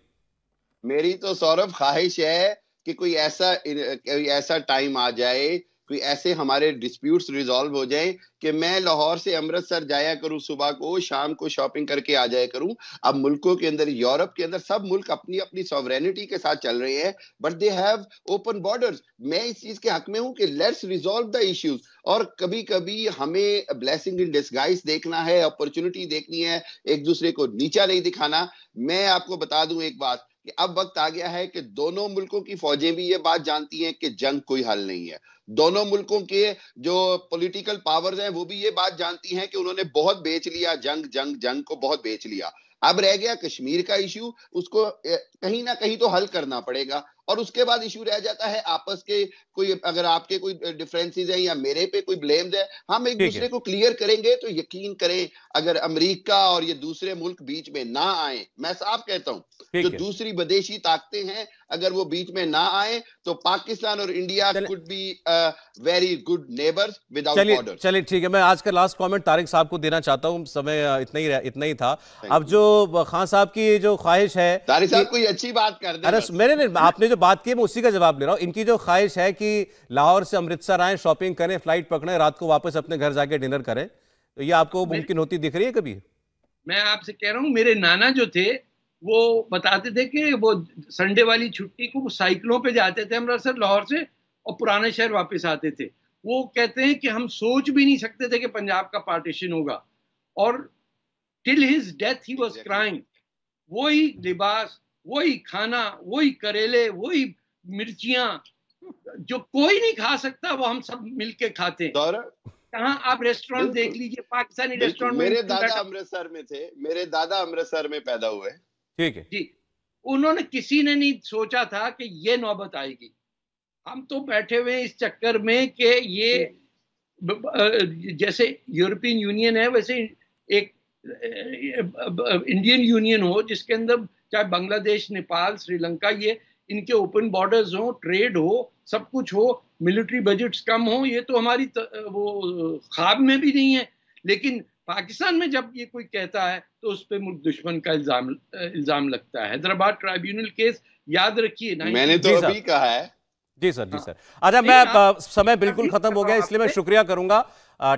E: मेरी तो सौरभ ख्वाहिश है कि कोई ऐसा कोई ऐसा टाइम आ जाए कोई ऐसे हमारे डिस्प्यूट्स रिजॉल्व हो जाएं कि मैं लाहौर से अमृतसर जाया करूं सुबह को शाम को शॉपिंग करके आ जाया करूं अब मुल्कों के अंदर यूरोप के अंदर सब मुल्क अपनी अपनी सॉवरेनिटी के साथ चल रहे हैं but they have open borders मैं इस चीज के हक में हूं कि लेट्स रिजॉल्व द इश्यूज और कभी कभी हमें ब्लेसिंग इन डिस्गाइज देखना है अपॉर्चुनिटी देखनी है एक दूसरे को नीचा नहीं दिखाना मैं आपको बता दूं एक बात कि अब वक्त आ गया है कि दोनों मुल्कों की फौजें भी ये बात जानती हैं कि जंग कोई हल नहीं है दोनों मुल्कों के जो पॉलिटिकल पावर्स हैं वो भी ये बात जानती हैं कि उन्होंने बहुत बेच लिया जंग जंग जंग को बहुत बेच लिया अब रह गया कश्मीर का इश्यू उसको कहीं ना कहीं तो हल करना पड़ेगा और उसके बाद इशू रह जाता है आपस के कोई अगर आपके कोई डिफरेंसेस हैं या मेरे पे कोई ब्लेम्स है हम एक दूसरे को क्लियर करेंगे तो यकीन करें अगर अमेरिका और ये दूसरे मुल्क बीच में ना आए मैं साफ कहता हूँ जो दूसरी विदेशी ताकतें हैं अगर वो बीच में ना आए तो पाकिस्तान और India could be very good neighbours without
A: चलिए ठीक है मैं आज का लास्ट कमेंट तारिक साहब को देना चाहता हूँ समय uh, इतना ही इतना ही था अब जो uh, खान साहब की जो ख्वाहिश है तारिक साहब कोई अच्छी
E: बात कर दे अरे
A: मेरे ने आपने जो बात की मैं उसी का जवाब ले रहा हूँ इनकी जो ख्वाहिश है कि लाहौर से अमृतसर आए शॉपिंग करें फ्लाइट पकड़े रात को वापस अपने घर जाके डिनर
C: करें तो
A: ये आपको मुमकिन होती दिख रही है कभी
C: मैं आपसे कह रहा हूँ मेरे नाना जो थे वो बताते थे कि वो संडे वाली छुट्टी को साइकिलों पे जाते थे अमृतसर सर लाहौर से और पुराने शहर वापस आते थे वो कहते हैं कि हम सोच भी नहीं सकते थे कि पंजाब का पार्टीशन होगा और till his death he was crying वही लिबास वही खाना वही करेले वही मिर्चियाँ जो कोई नहीं खा सकता वो हम सब मिलके खाते कहा आप रेस्टोरेंट देख लीजिए पाकिस्तानी रेस्टोरेंट मेरे दादा
E: अमृतसर में थे मेरे दादा अमृतसर में पैदा हुए
C: ठीक है जी उन्होंने किसी ने नहीं सोचा था कि ये नौबत आएगी हम तो बैठे हुए इस चक्कर में कि ये जैसे यूरोपियन यूनियन है वैसे एक इंडियन यूनियन हो जिसके अंदर चाहे बांग्लादेश नेपाल श्रीलंका ये इनके ओपन बॉर्डर्स हो ट्रेड हो सब कुछ हो मिलिट्री बजट्स कम हो ये तो हमारी वो ख्वाब में भी नहीं है लेकिन पाकिस्तान में जब ये कोई कहता है तो उस पर मुल्क दुश्मन का इल्जाम इल्जाम लगता है हैदराबाद ट्राइब्यूनल केस याद रखिए मैंने तो अभी कहा है जी
A: सर जी हाँ। सर अच्छा मैं समय बिल्कुल खत्म हो गया इसलिए मैं शुक्रिया करूंगा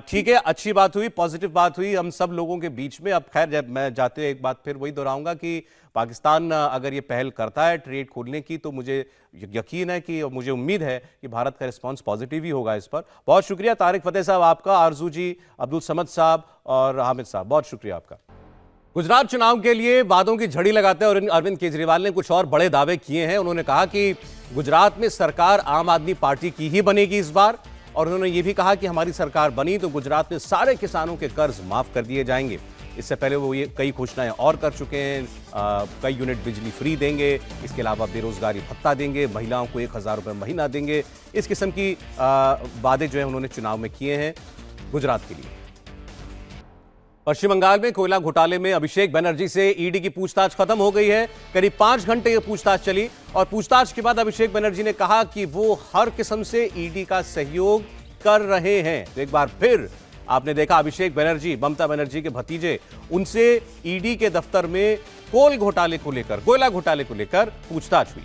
A: ठीक है अच्छी बात हुई पॉजिटिव बात हुई हम सब लोगों के बीच में अब खैर जब मैं जाते हुए एक बात फिर वही दोहराऊंगा कि पाकिस्तान अगर ये पहल करता है ट्रेड खोलने की तो मुझे यकीन है कि मुझे उम्मीद है कि भारत का रिस्पांस पॉजिटिव ही होगा इस पर बहुत शुक्रिया तारिक फतेह साहब आपका आरजू जी अब्दुल समद साहब और हामिद साहब बहुत शुक्रिया आपका गुजरात चुनाव के लिए वादों की झड़ी लगाते हैं और अरविंद केजरीवाल ने कुछ और बड़े दावे किए हैं उन्होंने कहा कि गुजरात में सरकार आम आदमी पार्टी की ही बनेगी इस बार और उन्होंने ये भी कहा कि हमारी सरकार बनी तो गुजरात में सारे किसानों के कर्ज माफ कर दिए जाएंगे इससे पहले वो ये कई घोषणाएं और कर चुके हैं कई यूनिट बिजली फ्री देंगे इसके अलावा बेरोजगारी भत्ता देंगे महिलाओं को एक हज़ार रुपये महीना देंगे इस किस्म की वादे जो है उन्होंने चुनाव में किए हैं गुजरात के लिए पश्चिम बंगाल में कोयला घोटाले में अभिषेक बनर्जी से ईडी की पूछताछ खत्म हो गई है करीब पांच घंटे ये पूछताछ चली और पूछताछ के बाद अभिषेक बनर्जी ने कहा कि वो हर किस्म से ईडी का सहयोग कर रहे हैं तो एक बार फिर आपने देखा अभिषेक बनर्जी ममता बनर्जी के भतीजे उनसे ईडी के दफ्तर में कोल घोटाले को लेकर कोयला घोटाले को लेकर पूछताछ हुई